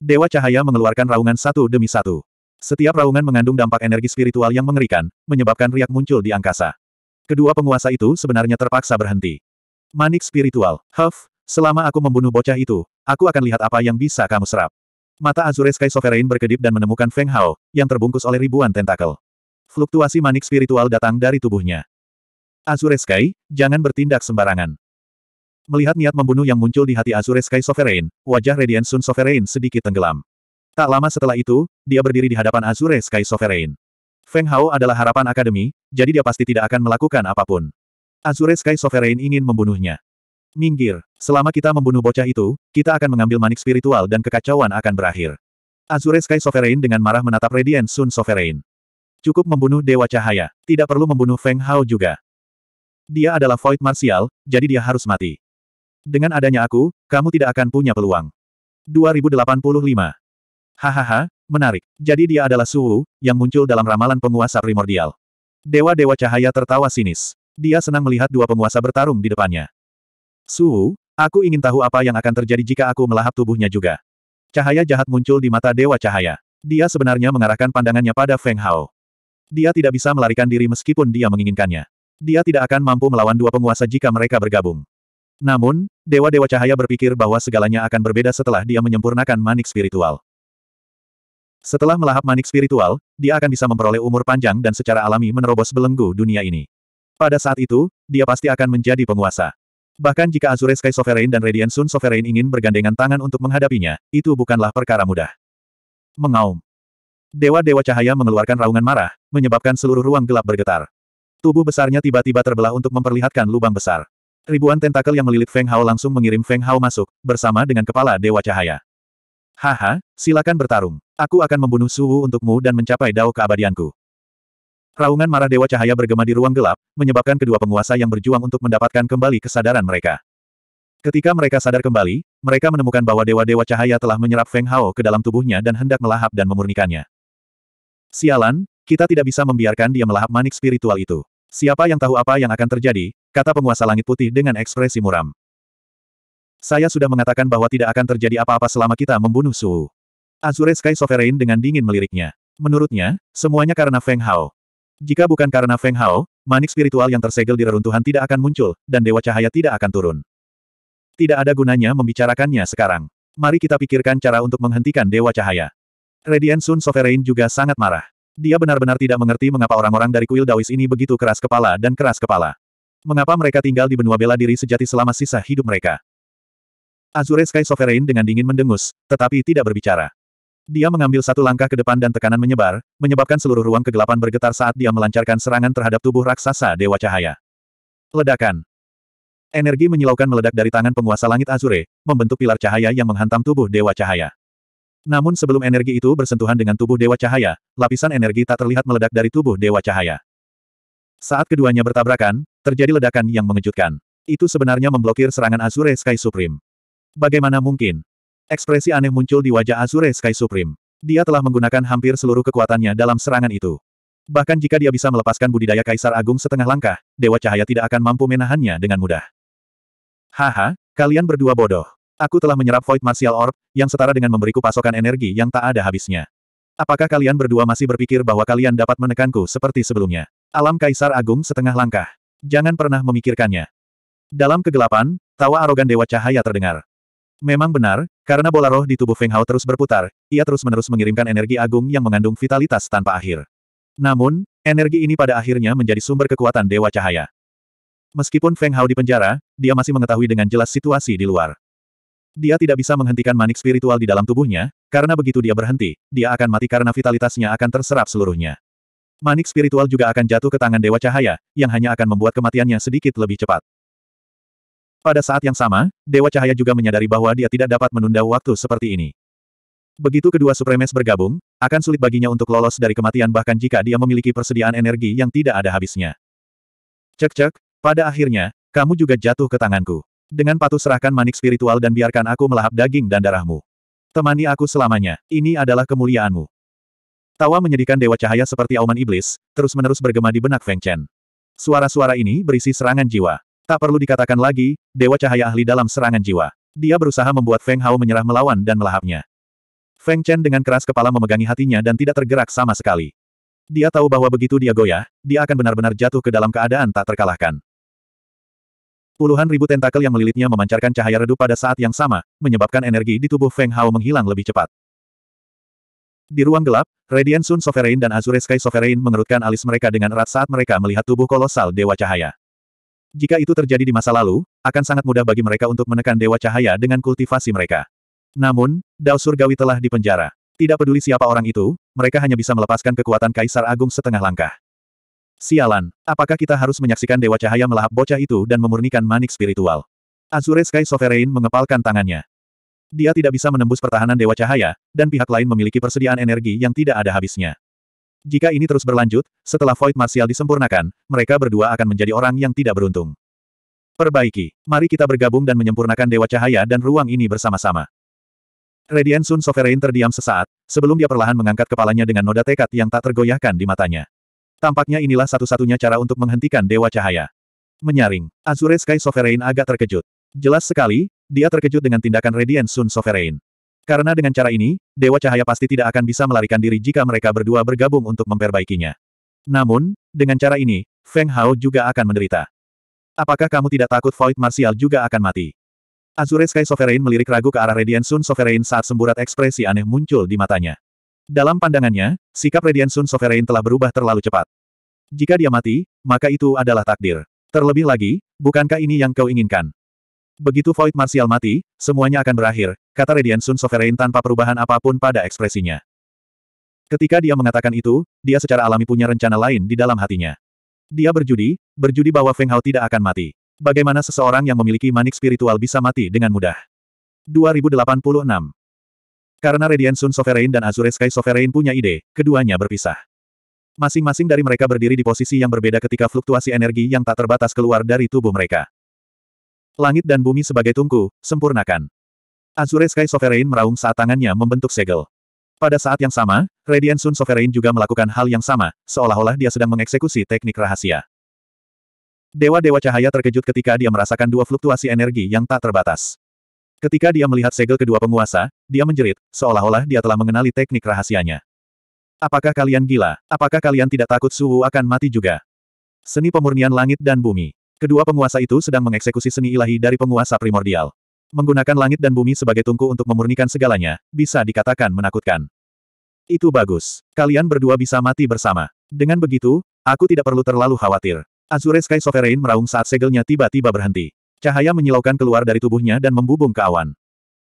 Dewa Cahaya mengeluarkan raungan satu demi satu. Setiap raungan mengandung dampak energi spiritual yang mengerikan, menyebabkan riak muncul di angkasa. Kedua penguasa itu sebenarnya terpaksa berhenti. Manik spiritual, huff, Selama aku membunuh bocah itu, aku akan lihat apa yang bisa kamu serap. Mata Azure Sky Sovereign berkedip dan menemukan Feng Hao, yang terbungkus oleh ribuan tentakel. Fluktuasi manik spiritual datang dari tubuhnya. Azure Sky, jangan bertindak sembarangan. Melihat niat membunuh yang muncul di hati Azure Sky Sovereign, wajah Radiant Sun Sovereign sedikit tenggelam. Tak lama setelah itu, dia berdiri di hadapan Azure Sky Sovereign. Feng Hao adalah harapan akademi, jadi dia pasti tidak akan melakukan apapun. Azure Sky Sovereign ingin membunuhnya. Minggir, selama kita membunuh bocah itu, kita akan mengambil manik spiritual dan kekacauan akan berakhir. Azure Sky Sovereign dengan marah menatap Radiant Sun Sovereign. Cukup membunuh Dewa Cahaya, tidak perlu membunuh Feng Hao juga. Dia adalah Void Martial, jadi dia harus mati. Dengan adanya aku, kamu tidak akan punya peluang. 2085. Hahaha, menarik. Jadi dia adalah Suhu yang muncul dalam ramalan penguasa primordial. Dewa-dewa cahaya tertawa sinis. Dia senang melihat dua penguasa bertarung di depannya. Suhu, aku ingin tahu apa yang akan terjadi jika aku melahap tubuhnya juga. Cahaya jahat muncul di mata Dewa Cahaya. Dia sebenarnya mengarahkan pandangannya pada Feng Hao. Dia tidak bisa melarikan diri meskipun dia menginginkannya. Dia tidak akan mampu melawan dua penguasa jika mereka bergabung. Namun, Dewa-Dewa Cahaya berpikir bahwa segalanya akan berbeda setelah dia menyempurnakan manik spiritual. Setelah melahap manik spiritual, dia akan bisa memperoleh umur panjang dan secara alami menerobos belenggu dunia ini. Pada saat itu, dia pasti akan menjadi penguasa. Bahkan jika Azure Sky Sovereign dan Radiant Sun Sovereign ingin bergandengan tangan untuk menghadapinya, itu bukanlah perkara mudah. Mengaum. Dewa-dewa cahaya mengeluarkan raungan marah, menyebabkan seluruh ruang gelap bergetar. Tubuh besarnya tiba-tiba terbelah untuk memperlihatkan lubang besar. Ribuan tentakel yang melilit Feng Hao langsung mengirim Feng Hao masuk, bersama dengan kepala Dewa Cahaya. Haha, silakan bertarung. Aku akan membunuh Wu untukmu dan mencapai dao keabadianku. Raungan marah Dewa Cahaya bergema di ruang gelap, menyebabkan kedua penguasa yang berjuang untuk mendapatkan kembali kesadaran mereka. Ketika mereka sadar kembali, mereka menemukan bahwa dewa-dewa cahaya telah menyerap Feng Hao ke dalam tubuhnya dan hendak melahap dan memurnikannya. Sialan, kita tidak bisa membiarkan dia melahap manik spiritual itu. Siapa yang tahu apa yang akan terjadi, kata penguasa langit putih dengan ekspresi muram. Saya sudah mengatakan bahwa tidak akan terjadi apa-apa selama kita membunuh Su. Azure Sky Sovereign dengan dingin meliriknya. Menurutnya, semuanya karena Feng Hao. Jika bukan karena Feng Hao, manik spiritual yang tersegel di reruntuhan tidak akan muncul, dan Dewa Cahaya tidak akan turun. Tidak ada gunanya membicarakannya sekarang. Mari kita pikirkan cara untuk menghentikan Dewa Cahaya. Radiant Sun Sovereign juga sangat marah. Dia benar-benar tidak mengerti mengapa orang-orang dari kuil Dawis ini begitu keras kepala dan keras kepala. Mengapa mereka tinggal di benua bela diri sejati selama sisa hidup mereka? Azure Sky Sovereign dengan dingin mendengus, tetapi tidak berbicara. Dia mengambil satu langkah ke depan dan tekanan menyebar, menyebabkan seluruh ruang kegelapan bergetar saat dia melancarkan serangan terhadap tubuh raksasa Dewa Cahaya. Ledakan. Energi menyilaukan meledak dari tangan penguasa langit Azure, membentuk pilar cahaya yang menghantam tubuh Dewa Cahaya. Namun sebelum energi itu bersentuhan dengan tubuh Dewa Cahaya, lapisan energi tak terlihat meledak dari tubuh Dewa Cahaya. Saat keduanya bertabrakan, terjadi ledakan yang mengejutkan. Itu sebenarnya memblokir serangan Azure Sky Supreme. Bagaimana mungkin? Ekspresi aneh muncul di wajah Azure Sky Supreme. Dia telah menggunakan hampir seluruh kekuatannya dalam serangan itu. Bahkan jika dia bisa melepaskan budidaya Kaisar Agung setengah langkah, Dewa Cahaya tidak akan mampu menahannya dengan mudah. Haha, kalian berdua bodoh. Aku telah menyerap Void Martial Orb, yang setara dengan memberiku pasokan energi yang tak ada habisnya. Apakah kalian berdua masih berpikir bahwa kalian dapat menekanku seperti sebelumnya? Alam Kaisar Agung setengah langkah. Jangan pernah memikirkannya. Dalam kegelapan, tawa arogan Dewa Cahaya terdengar. Memang benar, karena bola roh di tubuh Feng Hao terus berputar, ia terus-menerus mengirimkan energi agung yang mengandung vitalitas tanpa akhir. Namun, energi ini pada akhirnya menjadi sumber kekuatan Dewa Cahaya. Meskipun Feng Hao dipenjara, dia masih mengetahui dengan jelas situasi di luar. Dia tidak bisa menghentikan manik spiritual di dalam tubuhnya, karena begitu dia berhenti, dia akan mati karena vitalitasnya akan terserap seluruhnya. Manik spiritual juga akan jatuh ke tangan Dewa Cahaya, yang hanya akan membuat kematiannya sedikit lebih cepat. Pada saat yang sama, Dewa Cahaya juga menyadari bahwa dia tidak dapat menunda waktu seperti ini. Begitu kedua supremes bergabung, akan sulit baginya untuk lolos dari kematian bahkan jika dia memiliki persediaan energi yang tidak ada habisnya. Cek-cek, pada akhirnya, kamu juga jatuh ke tanganku. Dengan patuh serahkan manik spiritual dan biarkan aku melahap daging dan darahmu. Temani aku selamanya, ini adalah kemuliaanmu. Tawa menyedihkan Dewa Cahaya seperti auman iblis, terus-menerus bergema di benak Feng Chen. Suara-suara ini berisi serangan jiwa. Tak perlu dikatakan lagi, Dewa Cahaya ahli dalam serangan jiwa. Dia berusaha membuat Feng Hao menyerah melawan dan melahapnya. Feng Chen dengan keras kepala memegangi hatinya dan tidak tergerak sama sekali. Dia tahu bahwa begitu dia goyah, dia akan benar-benar jatuh ke dalam keadaan tak terkalahkan. Puluhan ribu tentakel yang melilitnya memancarkan cahaya redup pada saat yang sama, menyebabkan energi di tubuh Feng Hao menghilang lebih cepat. Di ruang gelap, Radiant Sun Sovereign dan Azure Sky Sovereign mengerutkan alis mereka dengan erat saat mereka melihat tubuh kolosal Dewa Cahaya. Jika itu terjadi di masa lalu, akan sangat mudah bagi mereka untuk menekan Dewa Cahaya dengan kultivasi mereka. Namun, Dao Surgawi telah dipenjara. Tidak peduli siapa orang itu, mereka hanya bisa melepaskan kekuatan Kaisar Agung setengah langkah. Sialan, apakah kita harus menyaksikan Dewa Cahaya melahap bocah itu dan memurnikan manik spiritual? Azure Sky Sovereign mengepalkan tangannya. Dia tidak bisa menembus pertahanan Dewa Cahaya, dan pihak lain memiliki persediaan energi yang tidak ada habisnya. Jika ini terus berlanjut, setelah Void Martial disempurnakan, mereka berdua akan menjadi orang yang tidak beruntung. Perbaiki. Mari kita bergabung dan menyempurnakan Dewa Cahaya dan ruang ini bersama-sama. Radiant Sun Sovereign terdiam sesaat, sebelum dia perlahan mengangkat kepalanya dengan noda tekad yang tak tergoyahkan di matanya. Tampaknya inilah satu-satunya cara untuk menghentikan Dewa Cahaya. Menyaring, Azure Sky Sovereign agak terkejut. Jelas sekali, dia terkejut dengan tindakan Radiant Sun Sovereign. Karena dengan cara ini, Dewa Cahaya pasti tidak akan bisa melarikan diri jika mereka berdua bergabung untuk memperbaikinya. Namun, dengan cara ini, Feng Hao juga akan menderita. Apakah kamu tidak takut Void Martial juga akan mati? Azure Sky Sovereign melirik ragu ke arah Radiant Sun Sovereign saat semburat ekspresi aneh muncul di matanya. Dalam pandangannya, sikap Radiant Sun Sovereign telah berubah terlalu cepat. Jika dia mati, maka itu adalah takdir. Terlebih lagi, bukankah ini yang kau inginkan? Begitu Void Martial mati, semuanya akan berakhir, kata Radiant Sun Sovereign tanpa perubahan apapun pada ekspresinya. Ketika dia mengatakan itu, dia secara alami punya rencana lain di dalam hatinya. Dia berjudi, berjudi bahwa Feng Hao tidak akan mati. Bagaimana seseorang yang memiliki manik spiritual bisa mati dengan mudah? 2086 Karena Radiant Sun Sovereign dan Azure Sky Sovereign punya ide, keduanya berpisah. Masing-masing dari mereka berdiri di posisi yang berbeda ketika fluktuasi energi yang tak terbatas keluar dari tubuh mereka. Langit dan bumi sebagai tungku, sempurnakan. Azure Sky Sovereign meraung saat tangannya membentuk segel. Pada saat yang sama, Radiant Sun Sovereign juga melakukan hal yang sama, seolah-olah dia sedang mengeksekusi teknik rahasia. Dewa-dewa cahaya terkejut ketika dia merasakan dua fluktuasi energi yang tak terbatas. Ketika dia melihat segel kedua penguasa, dia menjerit, seolah-olah dia telah mengenali teknik rahasianya. Apakah kalian gila? Apakah kalian tidak takut suhu akan mati juga? Seni pemurnian langit dan bumi. Kedua penguasa itu sedang mengeksekusi seni ilahi dari penguasa primordial. Menggunakan langit dan bumi sebagai tungku untuk memurnikan segalanya, bisa dikatakan menakutkan. Itu bagus. Kalian berdua bisa mati bersama. Dengan begitu, aku tidak perlu terlalu khawatir. Azure Sky Sovereign meraung saat segelnya tiba-tiba berhenti. Cahaya menyilaukan keluar dari tubuhnya dan membubung ke awan.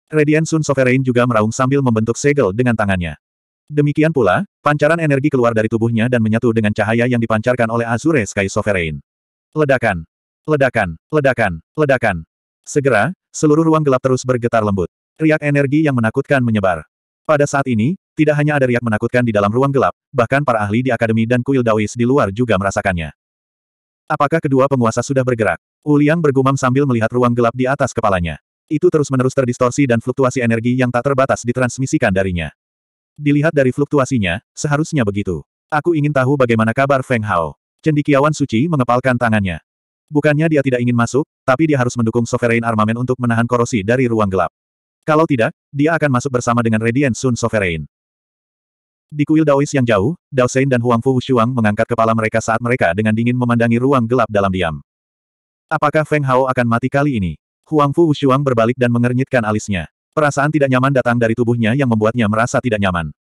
Radiant Sun Sovereign juga meraung sambil membentuk segel dengan tangannya. Demikian pula, pancaran energi keluar dari tubuhnya dan menyatu dengan cahaya yang dipancarkan oleh Azure Sky Sovereign. Ledakan. Ledakan, ledakan, ledakan. Segera, seluruh ruang gelap terus bergetar lembut. Riak energi yang menakutkan menyebar. Pada saat ini, tidak hanya ada riak menakutkan di dalam ruang gelap, bahkan para ahli di akademi dan kuil Dawis di luar juga merasakannya. Apakah kedua penguasa sudah bergerak? Uliang bergumam sambil melihat ruang gelap di atas kepalanya. Itu terus-menerus terdistorsi dan fluktuasi energi yang tak terbatas ditransmisikan darinya. Dilihat dari fluktuasinya, seharusnya begitu. Aku ingin tahu bagaimana kabar Feng Hao. Cendikiawan suci mengepalkan tangannya. Bukannya dia tidak ingin masuk, tapi dia harus mendukung Sovereign Armament untuk menahan korosi dari ruang gelap. Kalau tidak, dia akan masuk bersama dengan Radiant Sun Sovereign. Di kuil Daois yang jauh, Dao Sein dan Huang Fu Shuang mengangkat kepala mereka saat mereka dengan dingin memandangi ruang gelap dalam diam. Apakah Feng Hao akan mati kali ini? Huang Fu Shuang berbalik dan mengernyitkan alisnya. Perasaan tidak nyaman datang dari tubuhnya yang membuatnya merasa tidak nyaman.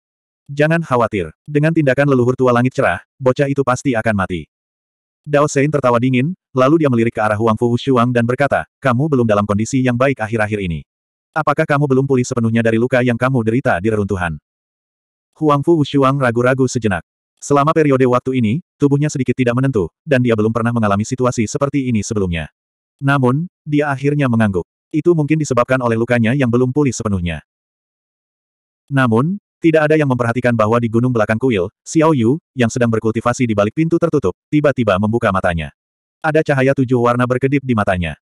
Jangan khawatir. Dengan tindakan leluhur tua langit cerah, bocah itu pasti akan mati. Dao Sein tertawa dingin, Lalu dia melirik ke arah Huang Fu Shuang dan berkata, kamu belum dalam kondisi yang baik akhir-akhir ini. Apakah kamu belum pulih sepenuhnya dari luka yang kamu derita di reruntuhan? Huang Fu Shuang ragu-ragu sejenak. Selama periode waktu ini, tubuhnya sedikit tidak menentu, dan dia belum pernah mengalami situasi seperti ini sebelumnya. Namun, dia akhirnya mengangguk. Itu mungkin disebabkan oleh lukanya yang belum pulih sepenuhnya. Namun, tidak ada yang memperhatikan bahwa di gunung belakang kuil, Xiao Yu, yang sedang berkultivasi di balik pintu tertutup, tiba-tiba membuka matanya. Ada cahaya tujuh warna berkedip di matanya.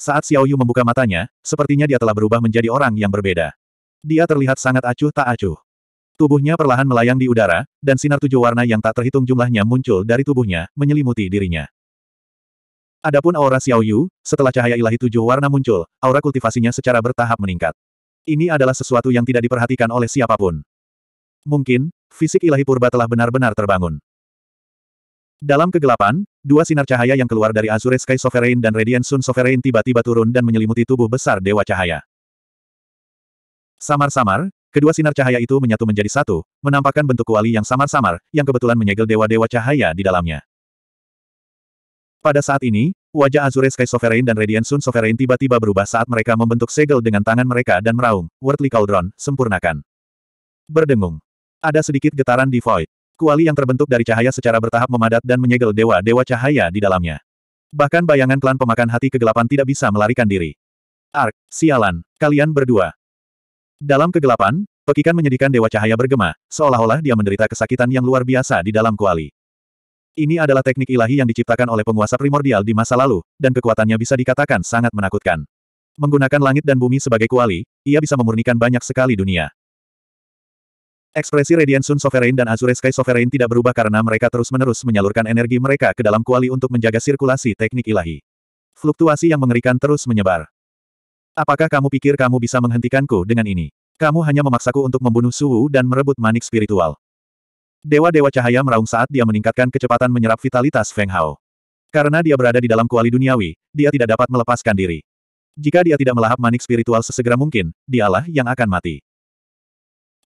Saat Xiao Yu membuka matanya, sepertinya dia telah berubah menjadi orang yang berbeda. Dia terlihat sangat acuh tak acuh. Tubuhnya perlahan melayang di udara, dan sinar tujuh warna yang tak terhitung jumlahnya muncul dari tubuhnya, menyelimuti dirinya. Adapun aura Xiao Yu, setelah cahaya ilahi tujuh warna muncul, aura kultivasinya secara bertahap meningkat. Ini adalah sesuatu yang tidak diperhatikan oleh siapapun. Mungkin, fisik ilahi purba telah benar-benar terbangun. Dalam kegelapan, Dua sinar cahaya yang keluar dari Azure Sky Sovereign dan Radiant Sun Sovereign tiba-tiba turun dan menyelimuti tubuh besar Dewa Cahaya. Samar-samar, kedua sinar cahaya itu menyatu menjadi satu, menampakkan bentuk kuali yang samar-samar, yang kebetulan menyegel Dewa-Dewa Cahaya di dalamnya. Pada saat ini, wajah Azure Sky Sovereign dan Radiant Sun Sovereign tiba-tiba berubah saat mereka membentuk segel dengan tangan mereka dan meraung, Worldly Cauldron, sempurnakan. Berdengung. Ada sedikit getaran di void. Kuali yang terbentuk dari cahaya secara bertahap memadat dan menyegel dewa-dewa cahaya di dalamnya. Bahkan bayangan klan pemakan hati kegelapan tidak bisa melarikan diri. Ark, sialan, kalian berdua. Dalam kegelapan, pekikan menyedihkan dewa cahaya bergema, seolah-olah dia menderita kesakitan yang luar biasa di dalam kuali. Ini adalah teknik ilahi yang diciptakan oleh penguasa primordial di masa lalu, dan kekuatannya bisa dikatakan sangat menakutkan. Menggunakan langit dan bumi sebagai kuali, ia bisa memurnikan banyak sekali dunia. Ekspresi Radiant Sun Sovereign dan Azure Sky Sovereign tidak berubah karena mereka terus-menerus menyalurkan energi mereka ke dalam kuali untuk menjaga sirkulasi teknik ilahi. Fluktuasi yang mengerikan terus menyebar. Apakah kamu pikir kamu bisa menghentikanku dengan ini? Kamu hanya memaksaku untuk membunuh suhu dan merebut manik spiritual. Dewa-dewa cahaya meraung saat dia meningkatkan kecepatan menyerap vitalitas Feng Hao. Karena dia berada di dalam kuali duniawi, dia tidak dapat melepaskan diri. Jika dia tidak melahap manik spiritual sesegera mungkin, dialah yang akan mati.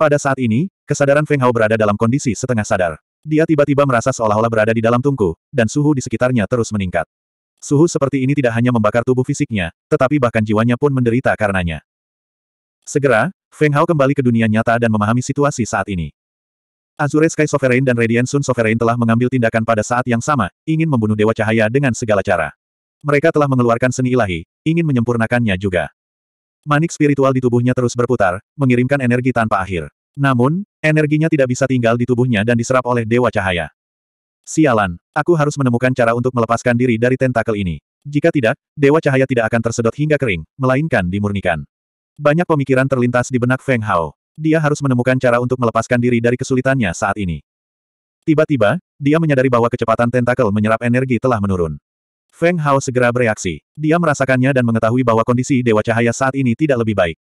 Pada saat ini, kesadaran Feng Hao berada dalam kondisi setengah sadar. Dia tiba-tiba merasa seolah-olah berada di dalam tungku, dan suhu di sekitarnya terus meningkat. Suhu seperti ini tidak hanya membakar tubuh fisiknya, tetapi bahkan jiwanya pun menderita karenanya. Segera, Feng Hao kembali ke dunia nyata dan memahami situasi saat ini. Azure Sky Sovereign dan Radiant Sun Sovereign telah mengambil tindakan pada saat yang sama, ingin membunuh Dewa Cahaya dengan segala cara. Mereka telah mengeluarkan seni ilahi, ingin menyempurnakannya juga. Manik spiritual di tubuhnya terus berputar, mengirimkan energi tanpa akhir. Namun, energinya tidak bisa tinggal di tubuhnya dan diserap oleh Dewa Cahaya. Sialan, aku harus menemukan cara untuk melepaskan diri dari tentakel ini. Jika tidak, Dewa Cahaya tidak akan tersedot hingga kering, melainkan dimurnikan. Banyak pemikiran terlintas di benak Feng Hao. Dia harus menemukan cara untuk melepaskan diri dari kesulitannya saat ini. Tiba-tiba, dia menyadari bahwa kecepatan tentakel menyerap energi telah menurun. Feng Hao segera bereaksi. Dia merasakannya dan mengetahui bahwa kondisi Dewa Cahaya saat ini tidak lebih baik.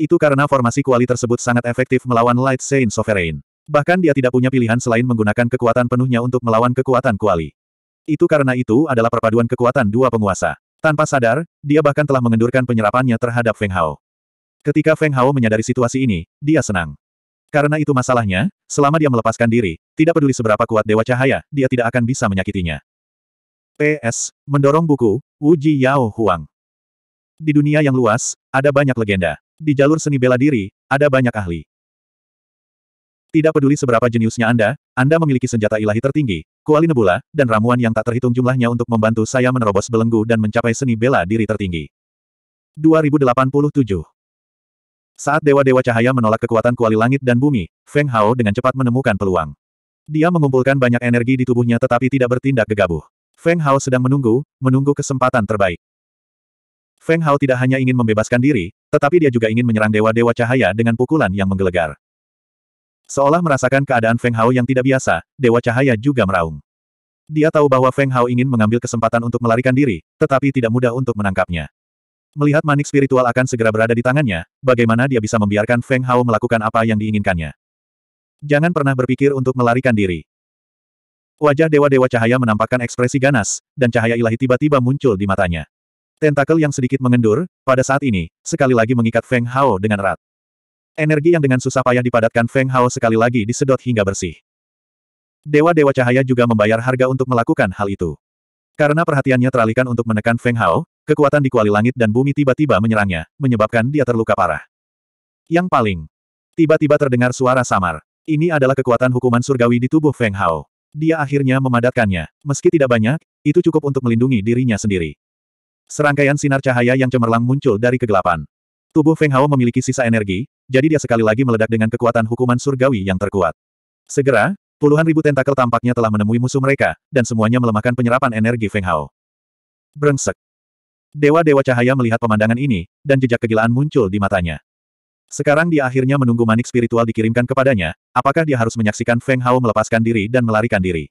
Itu karena formasi kuali tersebut sangat efektif melawan Light Saint Sovereign. Bahkan dia tidak punya pilihan selain menggunakan kekuatan penuhnya untuk melawan kekuatan kuali. Itu karena itu adalah perpaduan kekuatan dua penguasa. Tanpa sadar, dia bahkan telah mengendurkan penyerapannya terhadap Feng Hao. Ketika Feng Hao menyadari situasi ini, dia senang. Karena itu masalahnya, selama dia melepaskan diri, tidak peduli seberapa kuat Dewa Cahaya, dia tidak akan bisa menyakitinya. PS, mendorong buku, Wuji Yao Huang. Di dunia yang luas, ada banyak legenda. Di jalur seni bela diri, ada banyak ahli. Tidak peduli seberapa jeniusnya Anda, Anda memiliki senjata ilahi tertinggi, kuali nebula, dan ramuan yang tak terhitung jumlahnya untuk membantu saya menerobos belenggu dan mencapai seni bela diri tertinggi. 2087 Saat Dewa-Dewa Cahaya menolak kekuatan kuali langit dan bumi, Feng Hao dengan cepat menemukan peluang. Dia mengumpulkan banyak energi di tubuhnya tetapi tidak bertindak gegabah. Feng Hao sedang menunggu, menunggu kesempatan terbaik. Feng Hao tidak hanya ingin membebaskan diri, tetapi dia juga ingin menyerang dewa-dewa cahaya dengan pukulan yang menggelegar. Seolah merasakan keadaan Feng Hao yang tidak biasa, dewa cahaya juga meraung. Dia tahu bahwa Feng Hao ingin mengambil kesempatan untuk melarikan diri, tetapi tidak mudah untuk menangkapnya. Melihat manik spiritual akan segera berada di tangannya, bagaimana dia bisa membiarkan Feng Hao melakukan apa yang diinginkannya? Jangan pernah berpikir untuk melarikan diri. Wajah dewa-dewa cahaya menampakkan ekspresi ganas, dan cahaya ilahi tiba-tiba muncul di matanya. Tentakel yang sedikit mengendur, pada saat ini, sekali lagi mengikat Feng Hao dengan erat. Energi yang dengan susah payah dipadatkan Feng Hao sekali lagi disedot hingga bersih. Dewa-dewa cahaya juga membayar harga untuk melakukan hal itu. Karena perhatiannya teralihkan untuk menekan Feng Hao, kekuatan di kuali langit dan bumi tiba-tiba menyerangnya, menyebabkan dia terluka parah. Yang paling, tiba-tiba terdengar suara samar. Ini adalah kekuatan hukuman surgawi di tubuh Feng Hao. Dia akhirnya memadatkannya. Meski tidak banyak, itu cukup untuk melindungi dirinya sendiri. Serangkaian sinar cahaya yang cemerlang muncul dari kegelapan. Tubuh Feng Hao memiliki sisa energi, jadi dia sekali lagi meledak dengan kekuatan hukuman surgawi yang terkuat. Segera, puluhan ribu tentakel tampaknya telah menemui musuh mereka, dan semuanya melemahkan penyerapan energi Feng Hao. Brengsek. Dewa-dewa cahaya melihat pemandangan ini, dan jejak kegilaan muncul di matanya. Sekarang dia akhirnya menunggu manik spiritual dikirimkan kepadanya, apakah dia harus menyaksikan Feng Hao melepaskan diri dan melarikan diri.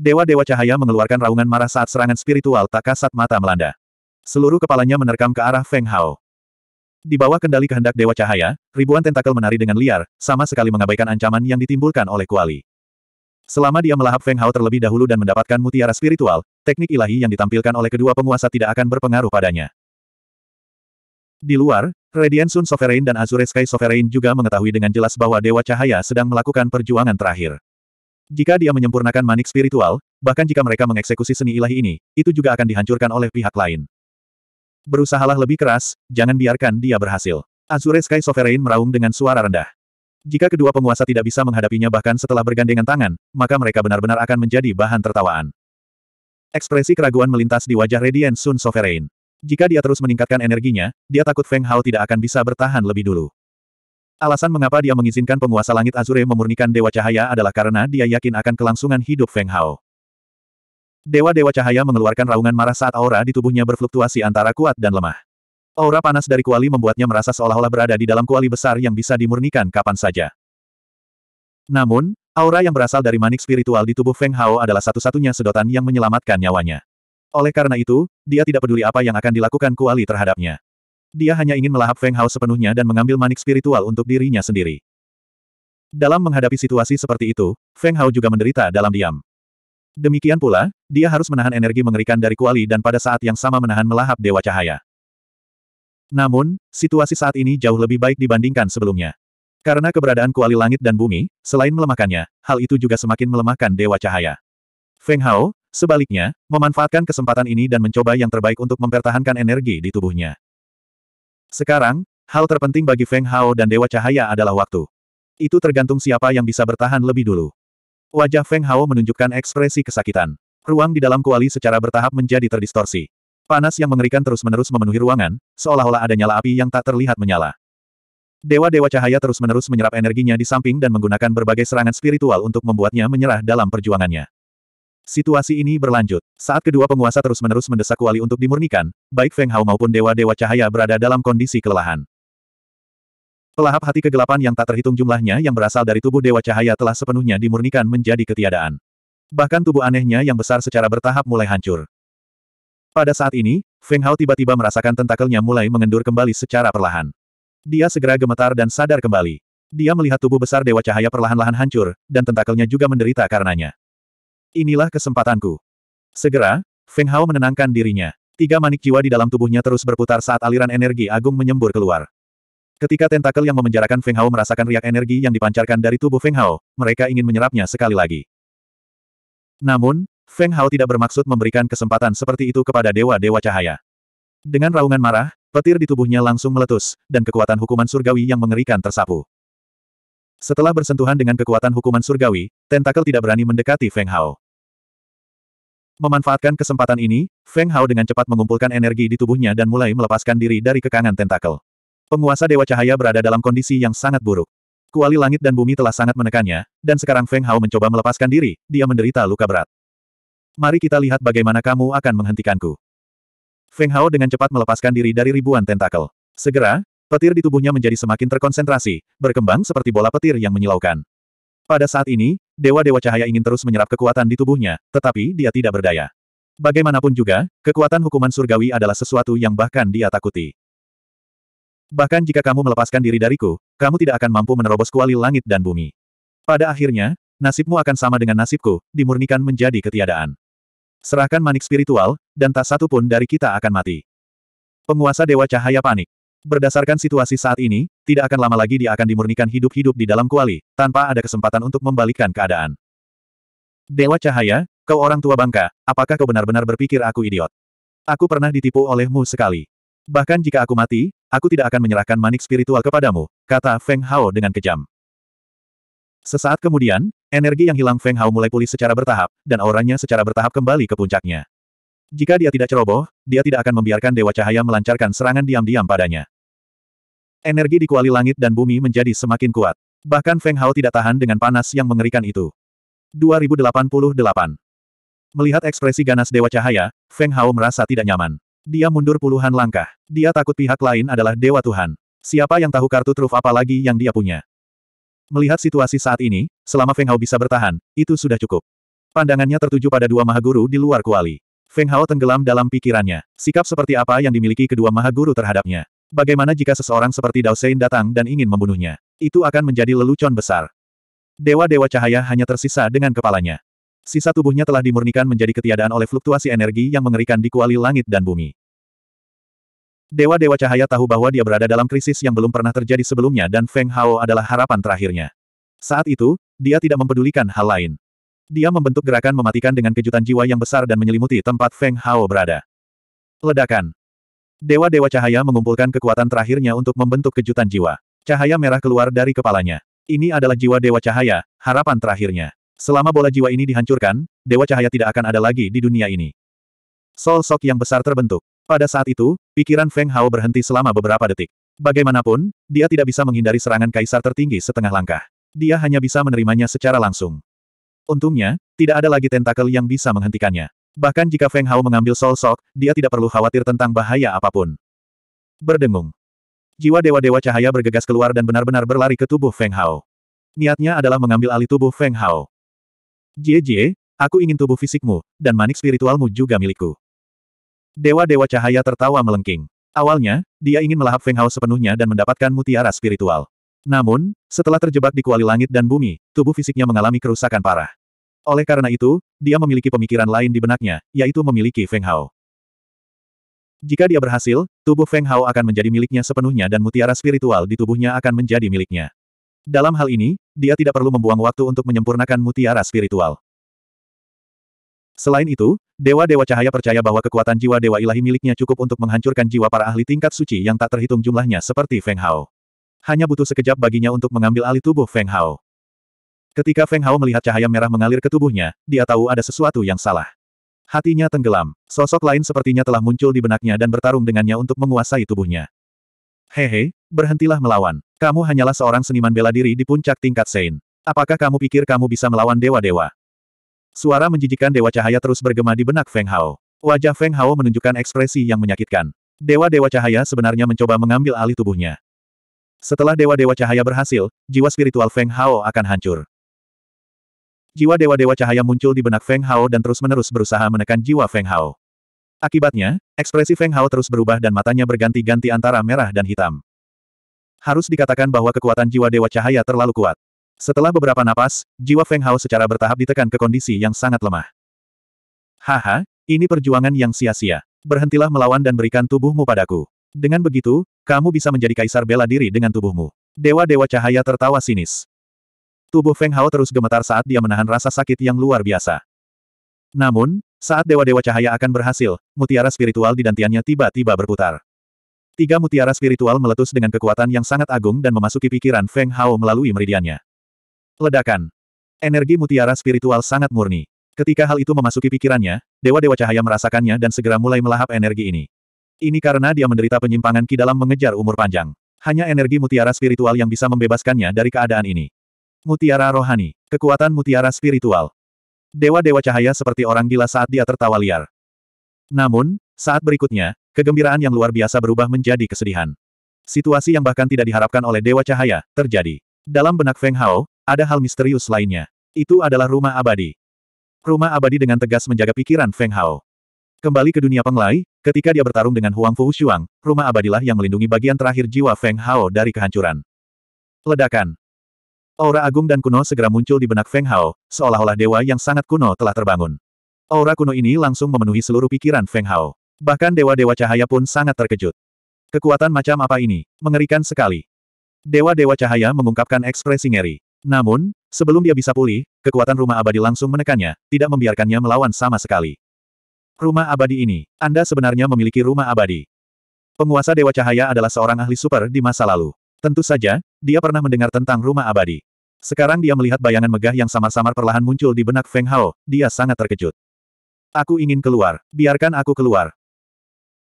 Dewa-dewa cahaya mengeluarkan raungan marah saat serangan spiritual tak kasat mata melanda. Seluruh kepalanya menerkam ke arah Feng Hao. Di bawah kendali kehendak Dewa Cahaya, ribuan tentakel menari dengan liar, sama sekali mengabaikan ancaman yang ditimbulkan oleh Kuali. Selama dia melahap Feng Hao terlebih dahulu dan mendapatkan mutiara spiritual, teknik ilahi yang ditampilkan oleh kedua penguasa tidak akan berpengaruh padanya. Di luar, Radiant Sun Sovereign dan Azure Sky Sovereign juga mengetahui dengan jelas bahwa Dewa Cahaya sedang melakukan perjuangan terakhir. Jika dia menyempurnakan manik spiritual, bahkan jika mereka mengeksekusi seni ilahi ini, itu juga akan dihancurkan oleh pihak lain. Berusahalah lebih keras, jangan biarkan dia berhasil. Azure Sky Sovereign meraung dengan suara rendah. Jika kedua penguasa tidak bisa menghadapinya bahkan setelah bergandengan tangan, maka mereka benar-benar akan menjadi bahan tertawaan. Ekspresi keraguan melintas di wajah Radiant Sun Sovereign. Jika dia terus meningkatkan energinya, dia takut Feng Hao tidak akan bisa bertahan lebih dulu. Alasan mengapa dia mengizinkan penguasa langit Azure memurnikan Dewa Cahaya adalah karena dia yakin akan kelangsungan hidup Feng Hao. Dewa-dewa cahaya mengeluarkan raungan marah saat aura di tubuhnya berfluktuasi antara kuat dan lemah. Aura panas dari kuali membuatnya merasa seolah-olah berada di dalam kuali besar yang bisa dimurnikan kapan saja. Namun, aura yang berasal dari manik spiritual di tubuh Feng Hao adalah satu-satunya sedotan yang menyelamatkan nyawanya. Oleh karena itu, dia tidak peduli apa yang akan dilakukan Kuali terhadapnya. Dia hanya ingin melahap Feng Hao sepenuhnya dan mengambil manik spiritual untuk dirinya sendiri. Dalam menghadapi situasi seperti itu, Feng Hao juga menderita dalam diam. Demikian pula, dia harus menahan energi mengerikan dari Kuali dan pada saat yang sama menahan melahap Dewa Cahaya. Namun, situasi saat ini jauh lebih baik dibandingkan sebelumnya. Karena keberadaan kuali langit dan bumi, selain melemahkannya, hal itu juga semakin melemahkan Dewa Cahaya. Feng Hao, Sebaliknya, memanfaatkan kesempatan ini dan mencoba yang terbaik untuk mempertahankan energi di tubuhnya. Sekarang, hal terpenting bagi Feng Hao dan Dewa Cahaya adalah waktu. Itu tergantung siapa yang bisa bertahan lebih dulu. Wajah Feng Hao menunjukkan ekspresi kesakitan. Ruang di dalam kuali secara bertahap menjadi terdistorsi. Panas yang mengerikan terus-menerus memenuhi ruangan, seolah-olah ada nyala api yang tak terlihat menyala. Dewa-dewa cahaya terus-menerus menyerap energinya di samping dan menggunakan berbagai serangan spiritual untuk membuatnya menyerah dalam perjuangannya. Situasi ini berlanjut. Saat kedua penguasa terus-menerus mendesak kuali untuk dimurnikan, baik Feng Hao maupun dewa-dewa cahaya berada dalam kondisi kelelahan. Pelahap hati kegelapan yang tak terhitung jumlahnya yang berasal dari tubuh dewa cahaya telah sepenuhnya dimurnikan menjadi ketiadaan. Bahkan tubuh anehnya yang besar secara bertahap mulai hancur. Pada saat ini, Feng Hao tiba-tiba merasakan tentakelnya mulai mengendur kembali secara perlahan. Dia segera gemetar dan sadar kembali. Dia melihat tubuh besar Dewa Cahaya perlahan-lahan hancur, dan tentakelnya juga menderita karenanya. Inilah kesempatanku. Segera, Feng Hao menenangkan dirinya. Tiga manik jiwa di dalam tubuhnya terus berputar saat aliran energi agung menyembur keluar. Ketika tentakel yang memenjarakan Feng Hao merasakan riak energi yang dipancarkan dari tubuh Feng Hao, mereka ingin menyerapnya sekali lagi. Namun, Feng Hao tidak bermaksud memberikan kesempatan seperti itu kepada dewa-dewa cahaya. Dengan raungan marah, petir di tubuhnya langsung meletus, dan kekuatan hukuman surgawi yang mengerikan tersapu. Setelah bersentuhan dengan kekuatan hukuman surgawi, tentakel tidak berani mendekati Feng Hao. Memanfaatkan kesempatan ini, Feng Hao dengan cepat mengumpulkan energi di tubuhnya dan mulai melepaskan diri dari kekangan tentakel. Penguasa Dewa Cahaya berada dalam kondisi yang sangat buruk. Kuali langit dan bumi telah sangat menekannya, dan sekarang Feng Hao mencoba melepaskan diri, dia menderita luka berat. Mari kita lihat bagaimana kamu akan menghentikanku. Feng Hao dengan cepat melepaskan diri dari ribuan tentakel. Segera, petir di tubuhnya menjadi semakin terkonsentrasi, berkembang seperti bola petir yang menyilaukan. Pada saat ini, dewa-dewa cahaya ingin terus menyerap kekuatan di tubuhnya, tetapi dia tidak berdaya. Bagaimanapun juga, kekuatan hukuman surgawi adalah sesuatu yang bahkan dia takuti. Bahkan jika kamu melepaskan diri dariku, kamu tidak akan mampu menerobos kuali langit dan bumi. Pada akhirnya, nasibmu akan sama dengan nasibku, dimurnikan menjadi ketiadaan. Serahkan manik spiritual, dan tak satu pun dari kita akan mati. Penguasa Dewa Cahaya panik. Berdasarkan situasi saat ini, tidak akan lama lagi dia akan dimurnikan hidup-hidup di dalam kuali, tanpa ada kesempatan untuk membalikkan keadaan. Dewa Cahaya, kau orang tua bangka, apakah kau benar-benar berpikir aku idiot? Aku pernah ditipu olehmu sekali. Bahkan jika aku mati, aku tidak akan menyerahkan manik spiritual kepadamu, kata Feng Hao dengan kejam. Sesaat kemudian, energi yang hilang Feng Hao mulai pulih secara bertahap, dan auranya secara bertahap kembali ke puncaknya. Jika dia tidak ceroboh, dia tidak akan membiarkan Dewa Cahaya melancarkan serangan diam-diam padanya. Energi di kuali langit dan bumi menjadi semakin kuat. Bahkan Feng Hao tidak tahan dengan panas yang mengerikan itu. 2088 Melihat ekspresi ganas Dewa Cahaya, Feng Hao merasa tidak nyaman. Dia mundur puluhan langkah. Dia takut pihak lain adalah Dewa Tuhan. Siapa yang tahu kartu truf apa lagi yang dia punya? Melihat situasi saat ini, selama Feng Hao bisa bertahan, itu sudah cukup. Pandangannya tertuju pada dua mahaguru di luar kuali. Feng Hao tenggelam dalam pikirannya. Sikap seperti apa yang dimiliki kedua mahaguru terhadapnya. Bagaimana jika seseorang seperti Dao Sein datang dan ingin membunuhnya? Itu akan menjadi lelucon besar. Dewa-dewa cahaya hanya tersisa dengan kepalanya. Sisa tubuhnya telah dimurnikan menjadi ketiadaan oleh fluktuasi energi yang mengerikan di kuali langit dan bumi. Dewa-dewa cahaya tahu bahwa dia berada dalam krisis yang belum pernah terjadi sebelumnya dan Feng Hao adalah harapan terakhirnya. Saat itu, dia tidak mempedulikan hal lain. Dia membentuk gerakan mematikan dengan kejutan jiwa yang besar dan menyelimuti tempat Feng Hao berada. Ledakan. Dewa-dewa cahaya mengumpulkan kekuatan terakhirnya untuk membentuk kejutan jiwa. Cahaya merah keluar dari kepalanya. Ini adalah jiwa dewa cahaya, harapan terakhirnya. Selama bola jiwa ini dihancurkan, dewa cahaya tidak akan ada lagi di dunia ini. Sol sok yang besar terbentuk. Pada saat itu, pikiran Feng Hao berhenti selama beberapa detik. Bagaimanapun, dia tidak bisa menghindari serangan kaisar tertinggi setengah langkah. Dia hanya bisa menerimanya secara langsung. Untungnya, tidak ada lagi tentakel yang bisa menghentikannya. Bahkan jika Feng Hao mengambil Soul Shock, dia tidak perlu khawatir tentang bahaya apapun. Berdengung. Jiwa dewa-dewa cahaya bergegas keluar dan benar-benar berlari ke tubuh Feng Hao. Niatnya adalah mengambil alih tubuh Feng Hao. Jie Jie, aku ingin tubuh fisikmu, dan manik spiritualmu juga milikku. Dewa-dewa cahaya tertawa melengking. Awalnya, dia ingin melahap Feng Hao sepenuhnya dan mendapatkan mutiara spiritual. Namun, setelah terjebak di kuali langit dan bumi, tubuh fisiknya mengalami kerusakan parah. Oleh karena itu, dia memiliki pemikiran lain di benaknya, yaitu memiliki Feng Hao. Jika dia berhasil, tubuh Feng Hao akan menjadi miliknya sepenuhnya dan mutiara spiritual di tubuhnya akan menjadi miliknya. Dalam hal ini, dia tidak perlu membuang waktu untuk menyempurnakan mutiara spiritual. Selain itu, Dewa-Dewa Cahaya percaya bahwa kekuatan jiwa Dewa Ilahi miliknya cukup untuk menghancurkan jiwa para ahli tingkat suci yang tak terhitung jumlahnya seperti Feng Hao. Hanya butuh sekejap baginya untuk mengambil alih tubuh Feng Hao. Ketika Feng Hao melihat cahaya merah mengalir ke tubuhnya, dia tahu ada sesuatu yang salah. Hatinya tenggelam. Sosok lain sepertinya telah muncul di benaknya dan bertarung dengannya untuk menguasai tubuhnya. Hehe, berhentilah melawan. Kamu hanyalah seorang seniman bela diri di puncak tingkat Sein. Apakah kamu pikir kamu bisa melawan dewa-dewa? Suara menjijikan Dewa Cahaya terus bergema di benak Feng Hao. Wajah Feng Hao menunjukkan ekspresi yang menyakitkan. Dewa-Dewa Cahaya sebenarnya mencoba mengambil alih tubuhnya. Setelah Dewa-Dewa Cahaya berhasil, jiwa spiritual Feng Hao akan hancur. Jiwa dewa-dewa cahaya muncul di benak Feng Hao dan terus-menerus berusaha menekan jiwa Feng Hao. Akibatnya, ekspresi Feng Hao terus berubah dan matanya berganti-ganti antara merah dan hitam. Harus dikatakan bahwa kekuatan jiwa dewa cahaya terlalu kuat. Setelah beberapa napas, jiwa Feng Hao secara bertahap ditekan ke kondisi yang sangat lemah. Haha, ini perjuangan yang sia-sia. Berhentilah melawan dan berikan tubuhmu padaku. Dengan begitu, kamu bisa menjadi kaisar bela diri dengan tubuhmu. Dewa-dewa cahaya tertawa sinis. Tubuh Feng Hao terus gemetar saat dia menahan rasa sakit yang luar biasa. Namun, saat dewa-dewa cahaya akan berhasil, mutiara spiritual di dantiannya tiba-tiba berputar. Tiga mutiara spiritual meletus dengan kekuatan yang sangat agung dan memasuki pikiran Feng Hao melalui meridiannya. Ledakan. Energi mutiara spiritual sangat murni. Ketika hal itu memasuki pikirannya, dewa-dewa cahaya merasakannya dan segera mulai melahap energi ini. Ini karena dia menderita penyimpangan ki dalam mengejar umur panjang. Hanya energi mutiara spiritual yang bisa membebaskannya dari keadaan ini. Mutiara rohani, kekuatan mutiara spiritual. Dewa-dewa cahaya seperti orang gila saat dia tertawa liar. Namun, saat berikutnya, kegembiraan yang luar biasa berubah menjadi kesedihan. Situasi yang bahkan tidak diharapkan oleh dewa cahaya terjadi. Dalam benak Feng Hao, ada hal misterius lainnya. Itu adalah rumah abadi. Rumah abadi dengan tegas menjaga pikiran Feng Hao. Kembali ke dunia penglai, ketika dia bertarung dengan Huang Fu Shuang, rumah abadilah yang melindungi bagian terakhir jiwa Feng Hao dari kehancuran. Ledakan. Aura agung dan kuno segera muncul di benak Feng Hao, seolah-olah dewa yang sangat kuno telah terbangun. Aura kuno ini langsung memenuhi seluruh pikiran Feng Hao. Bahkan dewa-dewa cahaya pun sangat terkejut. Kekuatan macam apa ini? Mengerikan sekali. Dewa-dewa cahaya mengungkapkan ekspresi ngeri. Namun, sebelum dia bisa pulih, kekuatan rumah abadi langsung menekannya, tidak membiarkannya melawan sama sekali. Rumah abadi ini, Anda sebenarnya memiliki rumah abadi. Penguasa Dewa Cahaya adalah seorang ahli super di masa lalu. Tentu saja, dia pernah mendengar tentang rumah abadi. Sekarang dia melihat bayangan megah yang samar-samar perlahan muncul di benak Feng Hao, dia sangat terkejut. Aku ingin keluar, biarkan aku keluar.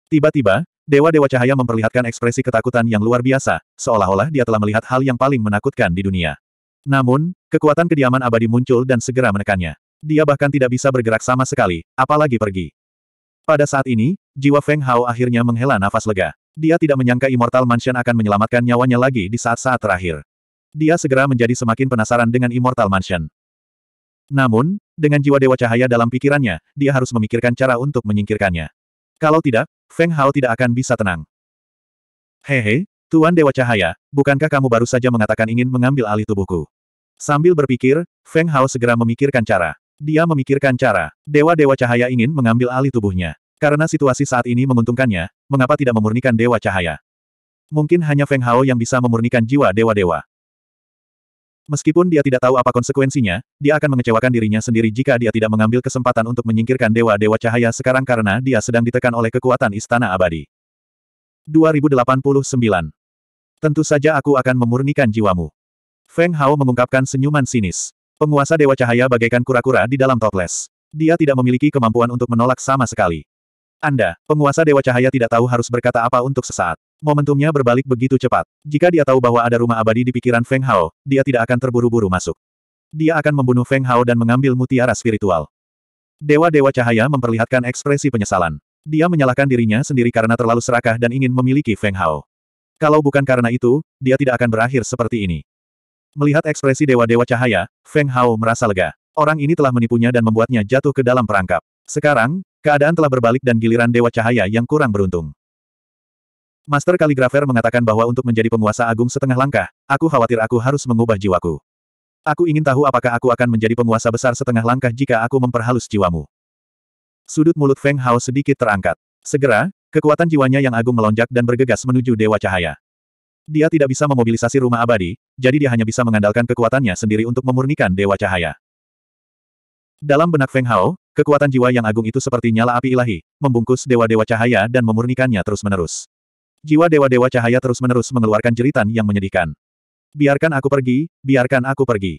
Tiba-tiba, Dewa-Dewa Cahaya memperlihatkan ekspresi ketakutan yang luar biasa, seolah-olah dia telah melihat hal yang paling menakutkan di dunia. Namun, kekuatan kediaman abadi muncul dan segera menekannya. Dia bahkan tidak bisa bergerak sama sekali, apalagi pergi. Pada saat ini, jiwa Feng Hao akhirnya menghela nafas lega. Dia tidak menyangka Immortal Mansion akan menyelamatkan nyawanya lagi di saat-saat terakhir. Dia segera menjadi semakin penasaran dengan Immortal Mansion. Namun, dengan jiwa Dewa Cahaya dalam pikirannya, dia harus memikirkan cara untuk menyingkirkannya. Kalau tidak, Feng Hao tidak akan bisa tenang. Hehe, Tuan Dewa Cahaya, bukankah kamu baru saja mengatakan ingin mengambil alih tubuhku? Sambil berpikir, Feng Hao segera memikirkan cara. Dia memikirkan cara. Dewa-dewa cahaya ingin mengambil alih tubuhnya. Karena situasi saat ini menguntungkannya, mengapa tidak memurnikan Dewa Cahaya? Mungkin hanya Feng Hao yang bisa memurnikan jiwa dewa-dewa. Meskipun dia tidak tahu apa konsekuensinya, dia akan mengecewakan dirinya sendiri jika dia tidak mengambil kesempatan untuk menyingkirkan dewa-dewa cahaya sekarang karena dia sedang ditekan oleh kekuatan Istana Abadi. 2089 Tentu saja aku akan memurnikan jiwamu. Feng Hao mengungkapkan senyuman sinis. Penguasa Dewa Cahaya bagaikan kura-kura di dalam toples. Dia tidak memiliki kemampuan untuk menolak sama sekali. Anda, penguasa Dewa Cahaya tidak tahu harus berkata apa untuk sesaat. Momentumnya berbalik begitu cepat. Jika dia tahu bahwa ada rumah abadi di pikiran Feng Hao, dia tidak akan terburu-buru masuk. Dia akan membunuh Feng Hao dan mengambil mutiara spiritual. Dewa-dewa cahaya memperlihatkan ekspresi penyesalan. Dia menyalahkan dirinya sendiri karena terlalu serakah dan ingin memiliki Feng Hao. Kalau bukan karena itu, dia tidak akan berakhir seperti ini. Melihat ekspresi dewa-dewa cahaya, Feng Hao merasa lega. Orang ini telah menipunya dan membuatnya jatuh ke dalam perangkap. Sekarang, Keadaan telah berbalik dan giliran Dewa Cahaya yang kurang beruntung. Master Kaligrafer mengatakan bahwa untuk menjadi penguasa agung setengah langkah, aku khawatir aku harus mengubah jiwaku. Aku ingin tahu apakah aku akan menjadi penguasa besar setengah langkah jika aku memperhalus jiwamu. Sudut mulut Feng Hao sedikit terangkat. Segera, kekuatan jiwanya yang agung melonjak dan bergegas menuju Dewa Cahaya. Dia tidak bisa memobilisasi rumah abadi, jadi dia hanya bisa mengandalkan kekuatannya sendiri untuk memurnikan Dewa Cahaya. Dalam benak Feng Hao, kekuatan jiwa yang agung itu seperti nyala api ilahi, membungkus dewa-dewa cahaya dan memurnikannya terus-menerus. Jiwa dewa-dewa cahaya terus-menerus mengeluarkan jeritan yang menyedihkan. Biarkan aku pergi, biarkan aku pergi.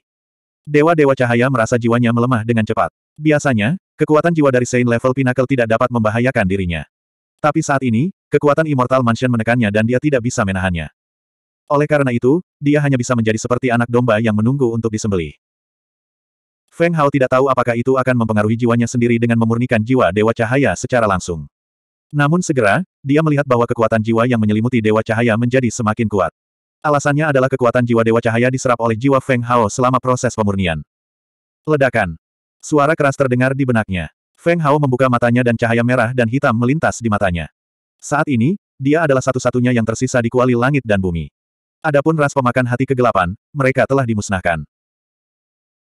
Dewa-dewa cahaya merasa jiwanya melemah dengan cepat. Biasanya, kekuatan jiwa dari Saint Level Pinnacle tidak dapat membahayakan dirinya. Tapi saat ini, kekuatan Immortal Mansion menekannya dan dia tidak bisa menahannya. Oleh karena itu, dia hanya bisa menjadi seperti anak domba yang menunggu untuk disembelih. Feng Hao tidak tahu apakah itu akan mempengaruhi jiwanya sendiri dengan memurnikan jiwa Dewa Cahaya secara langsung. Namun segera, dia melihat bahwa kekuatan jiwa yang menyelimuti Dewa Cahaya menjadi semakin kuat. Alasannya adalah kekuatan jiwa Dewa Cahaya diserap oleh jiwa Feng Hao selama proses pemurnian. Ledakan. Suara keras terdengar di benaknya. Feng Hao membuka matanya dan cahaya merah dan hitam melintas di matanya. Saat ini, dia adalah satu-satunya yang tersisa di kuali langit dan bumi. Adapun ras pemakan hati kegelapan, mereka telah dimusnahkan.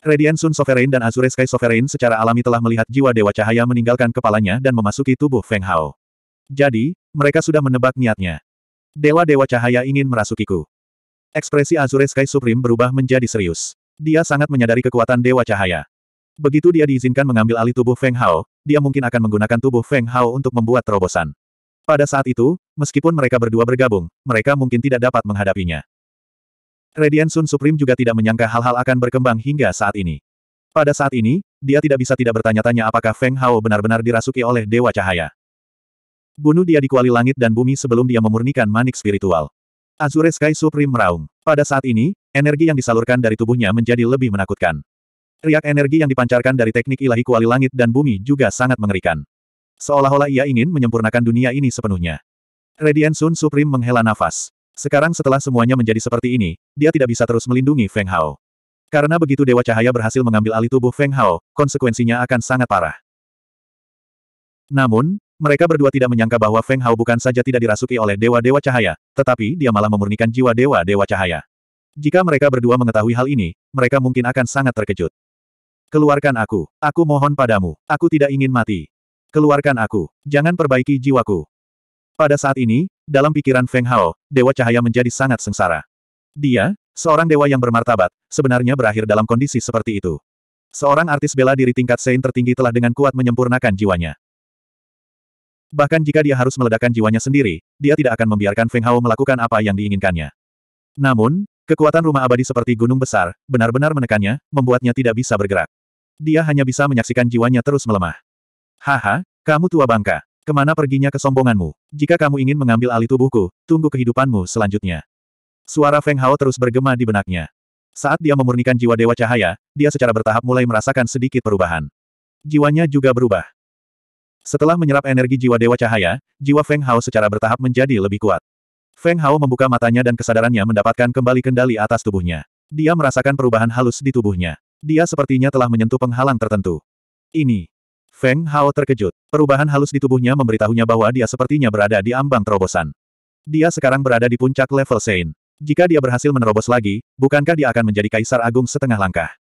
Radiant Sun Sovereign dan Azure Sky Sovereign secara alami telah melihat jiwa Dewa Cahaya meninggalkan kepalanya dan memasuki tubuh Feng Hao. Jadi, mereka sudah menebak niatnya. Dewa-dewa cahaya ingin merasukiku. Ekspresi Azure Sky Supreme berubah menjadi serius. Dia sangat menyadari kekuatan Dewa Cahaya. Begitu dia diizinkan mengambil alih tubuh Feng Hao, dia mungkin akan menggunakan tubuh Feng Hao untuk membuat terobosan. Pada saat itu, meskipun mereka berdua bergabung, mereka mungkin tidak dapat menghadapinya. Radiant Sun Supreme juga tidak menyangka hal-hal akan berkembang hingga saat ini. Pada saat ini, dia tidak bisa tidak bertanya-tanya apakah Feng Hao benar-benar dirasuki oleh Dewa Cahaya. Bunuh dia di kuali langit dan bumi sebelum dia memurnikan manik spiritual. Azure Sky Supreme meraung. Pada saat ini, energi yang disalurkan dari tubuhnya menjadi lebih menakutkan. Riak energi yang dipancarkan dari teknik ilahi kuali langit dan bumi juga sangat mengerikan. Seolah-olah ia ingin menyempurnakan dunia ini sepenuhnya. Radiant Sun Supreme menghela nafas. Sekarang setelah semuanya menjadi seperti ini, dia tidak bisa terus melindungi Feng Hao. Karena begitu Dewa Cahaya berhasil mengambil alih tubuh Feng Hao, konsekuensinya akan sangat parah. Namun, mereka berdua tidak menyangka bahwa Feng Hao bukan saja tidak dirasuki oleh Dewa-Dewa Cahaya, tetapi dia malah memurnikan jiwa Dewa-Dewa Cahaya. Jika mereka berdua mengetahui hal ini, mereka mungkin akan sangat terkejut. Keluarkan aku. Aku mohon padamu. Aku tidak ingin mati. Keluarkan aku. Jangan perbaiki jiwaku. Pada saat ini, dalam pikiran Feng Hao, Dewa Cahaya menjadi sangat sengsara. Dia, seorang dewa yang bermartabat, sebenarnya berakhir dalam kondisi seperti itu. Seorang artis bela diri tingkat Sein tertinggi telah dengan kuat menyempurnakan jiwanya. Bahkan jika dia harus meledakkan jiwanya sendiri, dia tidak akan membiarkan Feng Hao melakukan apa yang diinginkannya. Namun, kekuatan rumah abadi seperti gunung besar, benar-benar menekannya, membuatnya tidak bisa bergerak. Dia hanya bisa menyaksikan jiwanya terus melemah. Haha, kamu tua bangka. Kemana perginya kesombonganmu? Jika kamu ingin mengambil alih tubuhku, tunggu kehidupanmu selanjutnya. Suara Feng Hao terus bergema di benaknya. Saat dia memurnikan jiwa Dewa Cahaya, dia secara bertahap mulai merasakan sedikit perubahan. Jiwanya juga berubah. Setelah menyerap energi jiwa Dewa Cahaya, jiwa Feng Hao secara bertahap menjadi lebih kuat. Feng Hao membuka matanya dan kesadarannya mendapatkan kembali kendali atas tubuhnya. Dia merasakan perubahan halus di tubuhnya. Dia sepertinya telah menyentuh penghalang tertentu. Ini Feng Hao terkejut. Perubahan halus di tubuhnya memberitahunya bahwa dia sepertinya berada di ambang terobosan. Dia sekarang berada di puncak level Sein. Jika dia berhasil menerobos lagi, bukankah dia akan menjadi kaisar agung setengah langkah?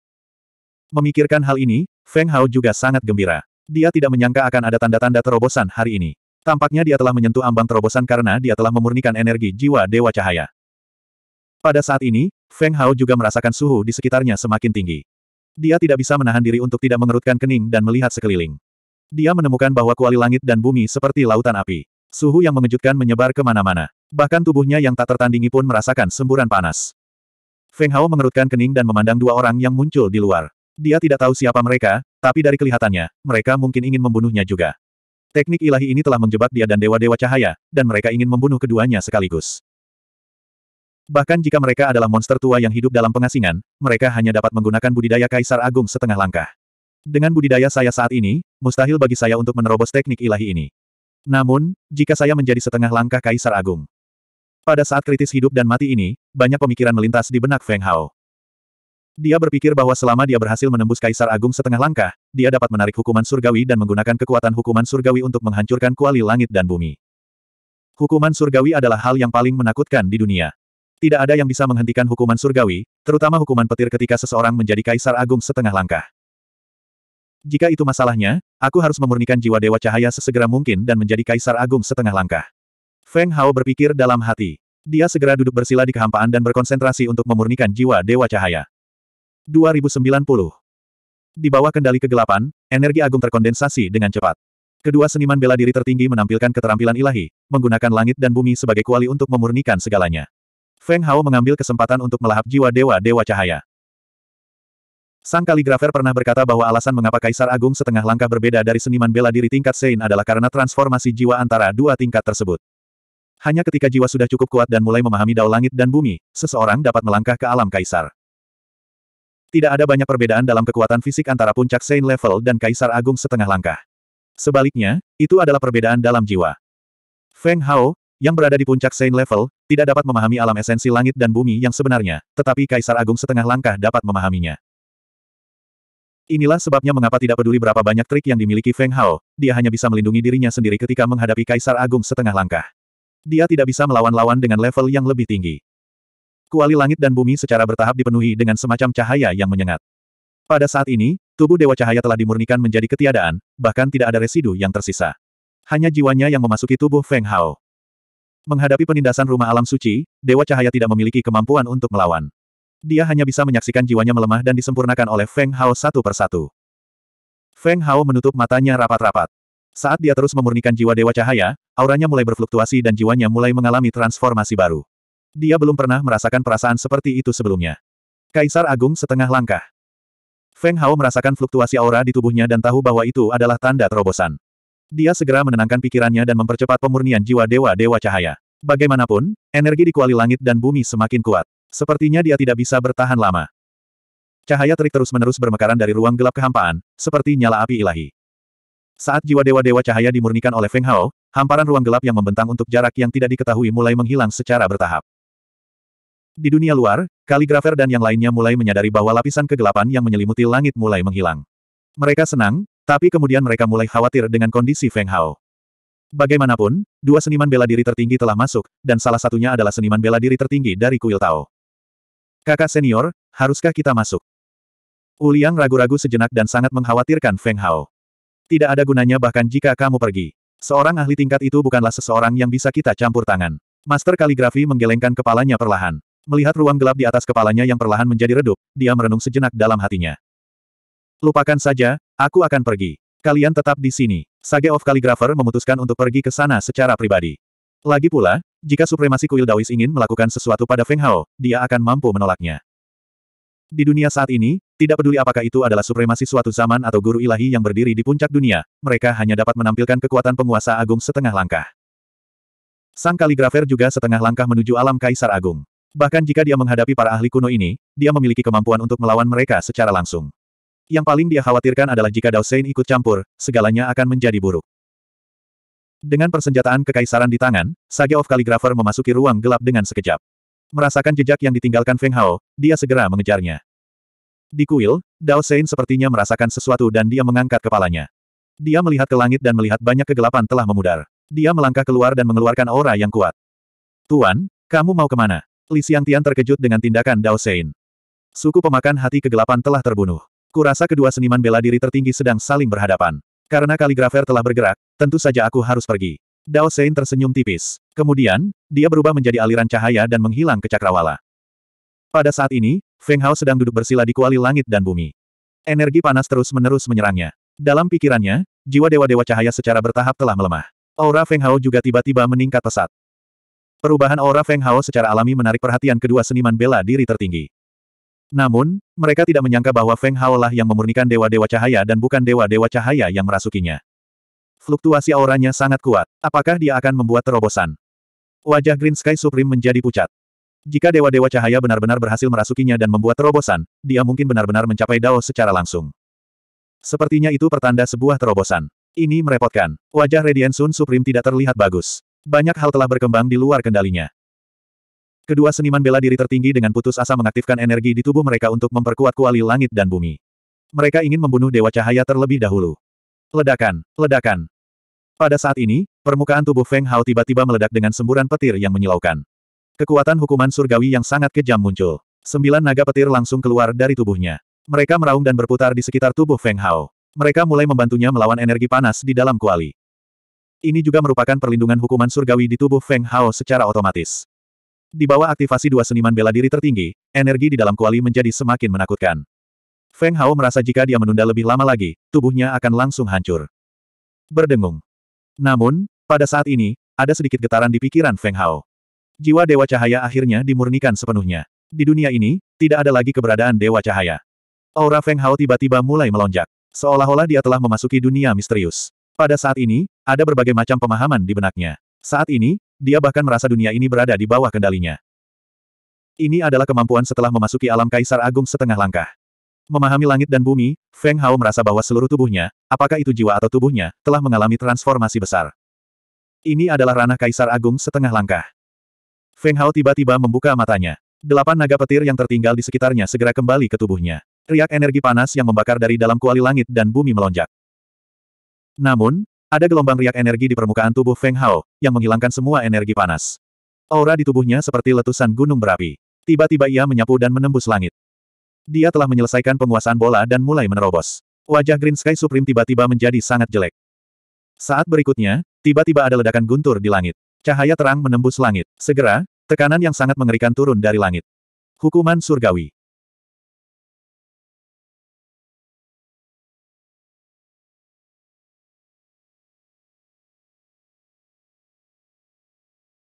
Memikirkan hal ini, Feng Hao juga sangat gembira. Dia tidak menyangka akan ada tanda-tanda terobosan hari ini. Tampaknya dia telah menyentuh ambang terobosan karena dia telah memurnikan energi jiwa Dewa Cahaya. Pada saat ini, Feng Hao juga merasakan suhu di sekitarnya semakin tinggi. Dia tidak bisa menahan diri untuk tidak mengerutkan kening dan melihat sekeliling. Dia menemukan bahwa kuali langit dan bumi seperti lautan api. Suhu yang mengejutkan menyebar kemana-mana. Bahkan tubuhnya yang tak tertandingi pun merasakan semburan panas. Feng Hao mengerutkan kening dan memandang dua orang yang muncul di luar. Dia tidak tahu siapa mereka, tapi dari kelihatannya, mereka mungkin ingin membunuhnya juga. Teknik ilahi ini telah menjebak dia dan dewa-dewa cahaya, dan mereka ingin membunuh keduanya sekaligus. Bahkan jika mereka adalah monster tua yang hidup dalam pengasingan, mereka hanya dapat menggunakan budidaya Kaisar Agung setengah langkah. Dengan budidaya saya saat ini, mustahil bagi saya untuk menerobos teknik ilahi ini. Namun, jika saya menjadi setengah langkah Kaisar Agung, pada saat kritis hidup dan mati ini, banyak pemikiran melintas di benak Feng Hao. Dia berpikir bahwa selama dia berhasil menembus Kaisar Agung setengah langkah, dia dapat menarik hukuman surgawi dan menggunakan kekuatan hukuman surgawi untuk menghancurkan kuali langit dan bumi. Hukuman surgawi adalah hal yang paling menakutkan di dunia. Tidak ada yang bisa menghentikan hukuman surgawi, terutama hukuman petir ketika seseorang menjadi kaisar agung setengah langkah. Jika itu masalahnya, aku harus memurnikan jiwa Dewa Cahaya sesegera mungkin dan menjadi kaisar agung setengah langkah. Feng Hao berpikir dalam hati. Dia segera duduk bersila di kehampaan dan berkonsentrasi untuk memurnikan jiwa Dewa Cahaya. 2090 Di bawah kendali kegelapan, energi agung terkondensasi dengan cepat. Kedua seniman bela diri tertinggi menampilkan keterampilan ilahi, menggunakan langit dan bumi sebagai kuali untuk memurnikan segalanya. Feng Hao mengambil kesempatan untuk melahap jiwa dewa-dewa cahaya. Sang kaligrafer pernah berkata bahwa alasan mengapa Kaisar Agung setengah langkah berbeda dari seniman bela diri tingkat Sein adalah karena transformasi jiwa antara dua tingkat tersebut. Hanya ketika jiwa sudah cukup kuat dan mulai memahami dao langit dan bumi, seseorang dapat melangkah ke alam Kaisar. Tidak ada banyak perbedaan dalam kekuatan fisik antara puncak Sein level dan Kaisar Agung setengah langkah. Sebaliknya, itu adalah perbedaan dalam jiwa. Feng Hao, yang berada di puncak Saint level, tidak dapat memahami alam esensi langit dan bumi yang sebenarnya, tetapi Kaisar Agung setengah langkah dapat memahaminya. Inilah sebabnya mengapa tidak peduli berapa banyak trik yang dimiliki Feng Hao, dia hanya bisa melindungi dirinya sendiri ketika menghadapi Kaisar Agung setengah langkah. Dia tidak bisa melawan lawan dengan level yang lebih tinggi. Kuali langit dan bumi secara bertahap dipenuhi dengan semacam cahaya yang menyengat. Pada saat ini, tubuh Dewa Cahaya telah dimurnikan menjadi ketiadaan, bahkan tidak ada residu yang tersisa. Hanya jiwanya yang memasuki tubuh Feng Hao. Menghadapi penindasan rumah alam suci, Dewa Cahaya tidak memiliki kemampuan untuk melawan. Dia hanya bisa menyaksikan jiwanya melemah dan disempurnakan oleh Feng Hao satu persatu. Feng Hao menutup matanya rapat-rapat. Saat dia terus memurnikan jiwa Dewa Cahaya, auranya mulai berfluktuasi dan jiwanya mulai mengalami transformasi baru. Dia belum pernah merasakan perasaan seperti itu sebelumnya. Kaisar Agung setengah langkah. Feng Hao merasakan fluktuasi aura di tubuhnya dan tahu bahwa itu adalah tanda terobosan. Dia segera menenangkan pikirannya dan mempercepat pemurnian jiwa Dewa-Dewa Cahaya. Bagaimanapun, energi di kuali langit dan bumi semakin kuat. Sepertinya dia tidak bisa bertahan lama. Cahaya terik terus-menerus bermekaran dari ruang gelap kehampaan, seperti nyala api ilahi. Saat jiwa dewa-dewa cahaya dimurnikan oleh Feng Hao, hamparan ruang gelap yang membentang untuk jarak yang tidak diketahui mulai menghilang secara bertahap. Di dunia luar, kaligrafer dan yang lainnya mulai menyadari bahwa lapisan kegelapan yang menyelimuti langit mulai menghilang. Mereka senang, tapi kemudian mereka mulai khawatir dengan kondisi Feng Hao. Bagaimanapun, dua seniman bela diri tertinggi telah masuk, dan salah satunya adalah seniman bela diri tertinggi dari kuil Tao. Kakak senior, haruskah kita masuk? Uliang ragu-ragu sejenak dan sangat mengkhawatirkan Feng Hao. Tidak ada gunanya bahkan jika kamu pergi. Seorang ahli tingkat itu bukanlah seseorang yang bisa kita campur tangan. Master kaligrafi menggelengkan kepalanya perlahan. Melihat ruang gelap di atas kepalanya yang perlahan menjadi redup, dia merenung sejenak dalam hatinya. Lupakan saja, aku akan pergi. Kalian tetap di sini. Sage of Calligrapher memutuskan untuk pergi ke sana secara pribadi. Lagi pula, jika supremasi kuil Dawis ingin melakukan sesuatu pada Feng Hao, dia akan mampu menolaknya. Di dunia saat ini, tidak peduli apakah itu adalah supremasi suatu zaman atau guru ilahi yang berdiri di puncak dunia, mereka hanya dapat menampilkan kekuatan penguasa agung setengah langkah. Sang kaligrafer juga setengah langkah menuju alam kaisar agung. Bahkan jika dia menghadapi para ahli kuno ini, dia memiliki kemampuan untuk melawan mereka secara langsung. Yang paling dia khawatirkan adalah jika Dao Sein ikut campur, segalanya akan menjadi buruk. Dengan persenjataan kekaisaran di tangan, Sage of Calligrapher memasuki ruang gelap dengan sekejap. Merasakan jejak yang ditinggalkan Feng Hao, dia segera mengejarnya. Di kuil, Dao Sein sepertinya merasakan sesuatu dan dia mengangkat kepalanya. Dia melihat ke langit dan melihat banyak kegelapan telah memudar. Dia melangkah keluar dan mengeluarkan aura yang kuat. Tuan, kamu mau kemana? Li Tian terkejut dengan tindakan Dao Sein. Suku pemakan hati kegelapan telah terbunuh. Kurasa kedua seniman bela diri tertinggi sedang saling berhadapan. Karena kaligrafer telah bergerak, tentu saja aku harus pergi. Dao Sein tersenyum tipis. Kemudian, dia berubah menjadi aliran cahaya dan menghilang ke cakrawala. Pada saat ini, Feng Hao sedang duduk bersila di kuali langit dan bumi. Energi panas terus-menerus menyerangnya. Dalam pikirannya, jiwa dewa-dewa cahaya secara bertahap telah melemah. Aura Feng Hao juga tiba-tiba meningkat pesat. Perubahan aura Feng Hao secara alami menarik perhatian kedua seniman bela diri tertinggi. Namun, mereka tidak menyangka bahwa Feng Hao lah yang memurnikan dewa-dewa cahaya dan bukan dewa-dewa cahaya yang merasukinya. Fluktuasi auranya sangat kuat. Apakah dia akan membuat terobosan? Wajah Green Sky Supreme menjadi pucat. Jika dewa-dewa cahaya benar-benar berhasil merasukinya dan membuat terobosan, dia mungkin benar-benar mencapai Dao secara langsung. Sepertinya itu pertanda sebuah terobosan. Ini merepotkan. Wajah Radiant Sun Supreme tidak terlihat bagus. Banyak hal telah berkembang di luar kendalinya. Kedua seniman bela diri tertinggi dengan putus asa mengaktifkan energi di tubuh mereka untuk memperkuat kuali langit dan bumi. Mereka ingin membunuh Dewa Cahaya terlebih dahulu. Ledakan, ledakan. Pada saat ini, permukaan tubuh Feng Hao tiba-tiba meledak dengan semburan petir yang menyilaukan. Kekuatan hukuman surgawi yang sangat kejam muncul. Sembilan naga petir langsung keluar dari tubuhnya. Mereka meraung dan berputar di sekitar tubuh Feng Hao. Mereka mulai membantunya melawan energi panas di dalam kuali. Ini juga merupakan perlindungan hukuman surgawi di tubuh Feng Hao secara otomatis. Di bawah aktivasi dua seniman bela diri tertinggi, energi di dalam kuali menjadi semakin menakutkan. Feng Hao merasa jika dia menunda lebih lama lagi, tubuhnya akan langsung hancur. Berdengung. Namun, pada saat ini, ada sedikit getaran di pikiran Feng Hao. Jiwa Dewa Cahaya akhirnya dimurnikan sepenuhnya. Di dunia ini, tidak ada lagi keberadaan Dewa Cahaya. Aura Feng Hao tiba-tiba mulai melonjak. Seolah-olah dia telah memasuki dunia misterius. Pada saat ini, ada berbagai macam pemahaman di benaknya. Saat ini, dia bahkan merasa dunia ini berada di bawah kendalinya. Ini adalah kemampuan setelah memasuki alam Kaisar Agung setengah langkah. Memahami langit dan bumi, Feng Hao merasa bahwa seluruh tubuhnya, apakah itu jiwa atau tubuhnya, telah mengalami transformasi besar. Ini adalah ranah Kaisar Agung setengah langkah. Feng Hao tiba-tiba membuka matanya. Delapan naga petir yang tertinggal di sekitarnya segera kembali ke tubuhnya. Riak energi panas yang membakar dari dalam kuali langit dan bumi melonjak. Namun, ada gelombang riak energi di permukaan tubuh Feng Hao, yang menghilangkan semua energi panas. Aura di tubuhnya seperti letusan gunung berapi. Tiba-tiba ia menyapu dan menembus langit. Dia telah menyelesaikan penguasaan bola dan mulai menerobos. Wajah Green Sky Supreme tiba-tiba menjadi sangat jelek. Saat berikutnya, tiba-tiba ada ledakan guntur di langit. Cahaya terang menembus langit. Segera, tekanan yang sangat mengerikan turun dari langit. Hukuman surgawi.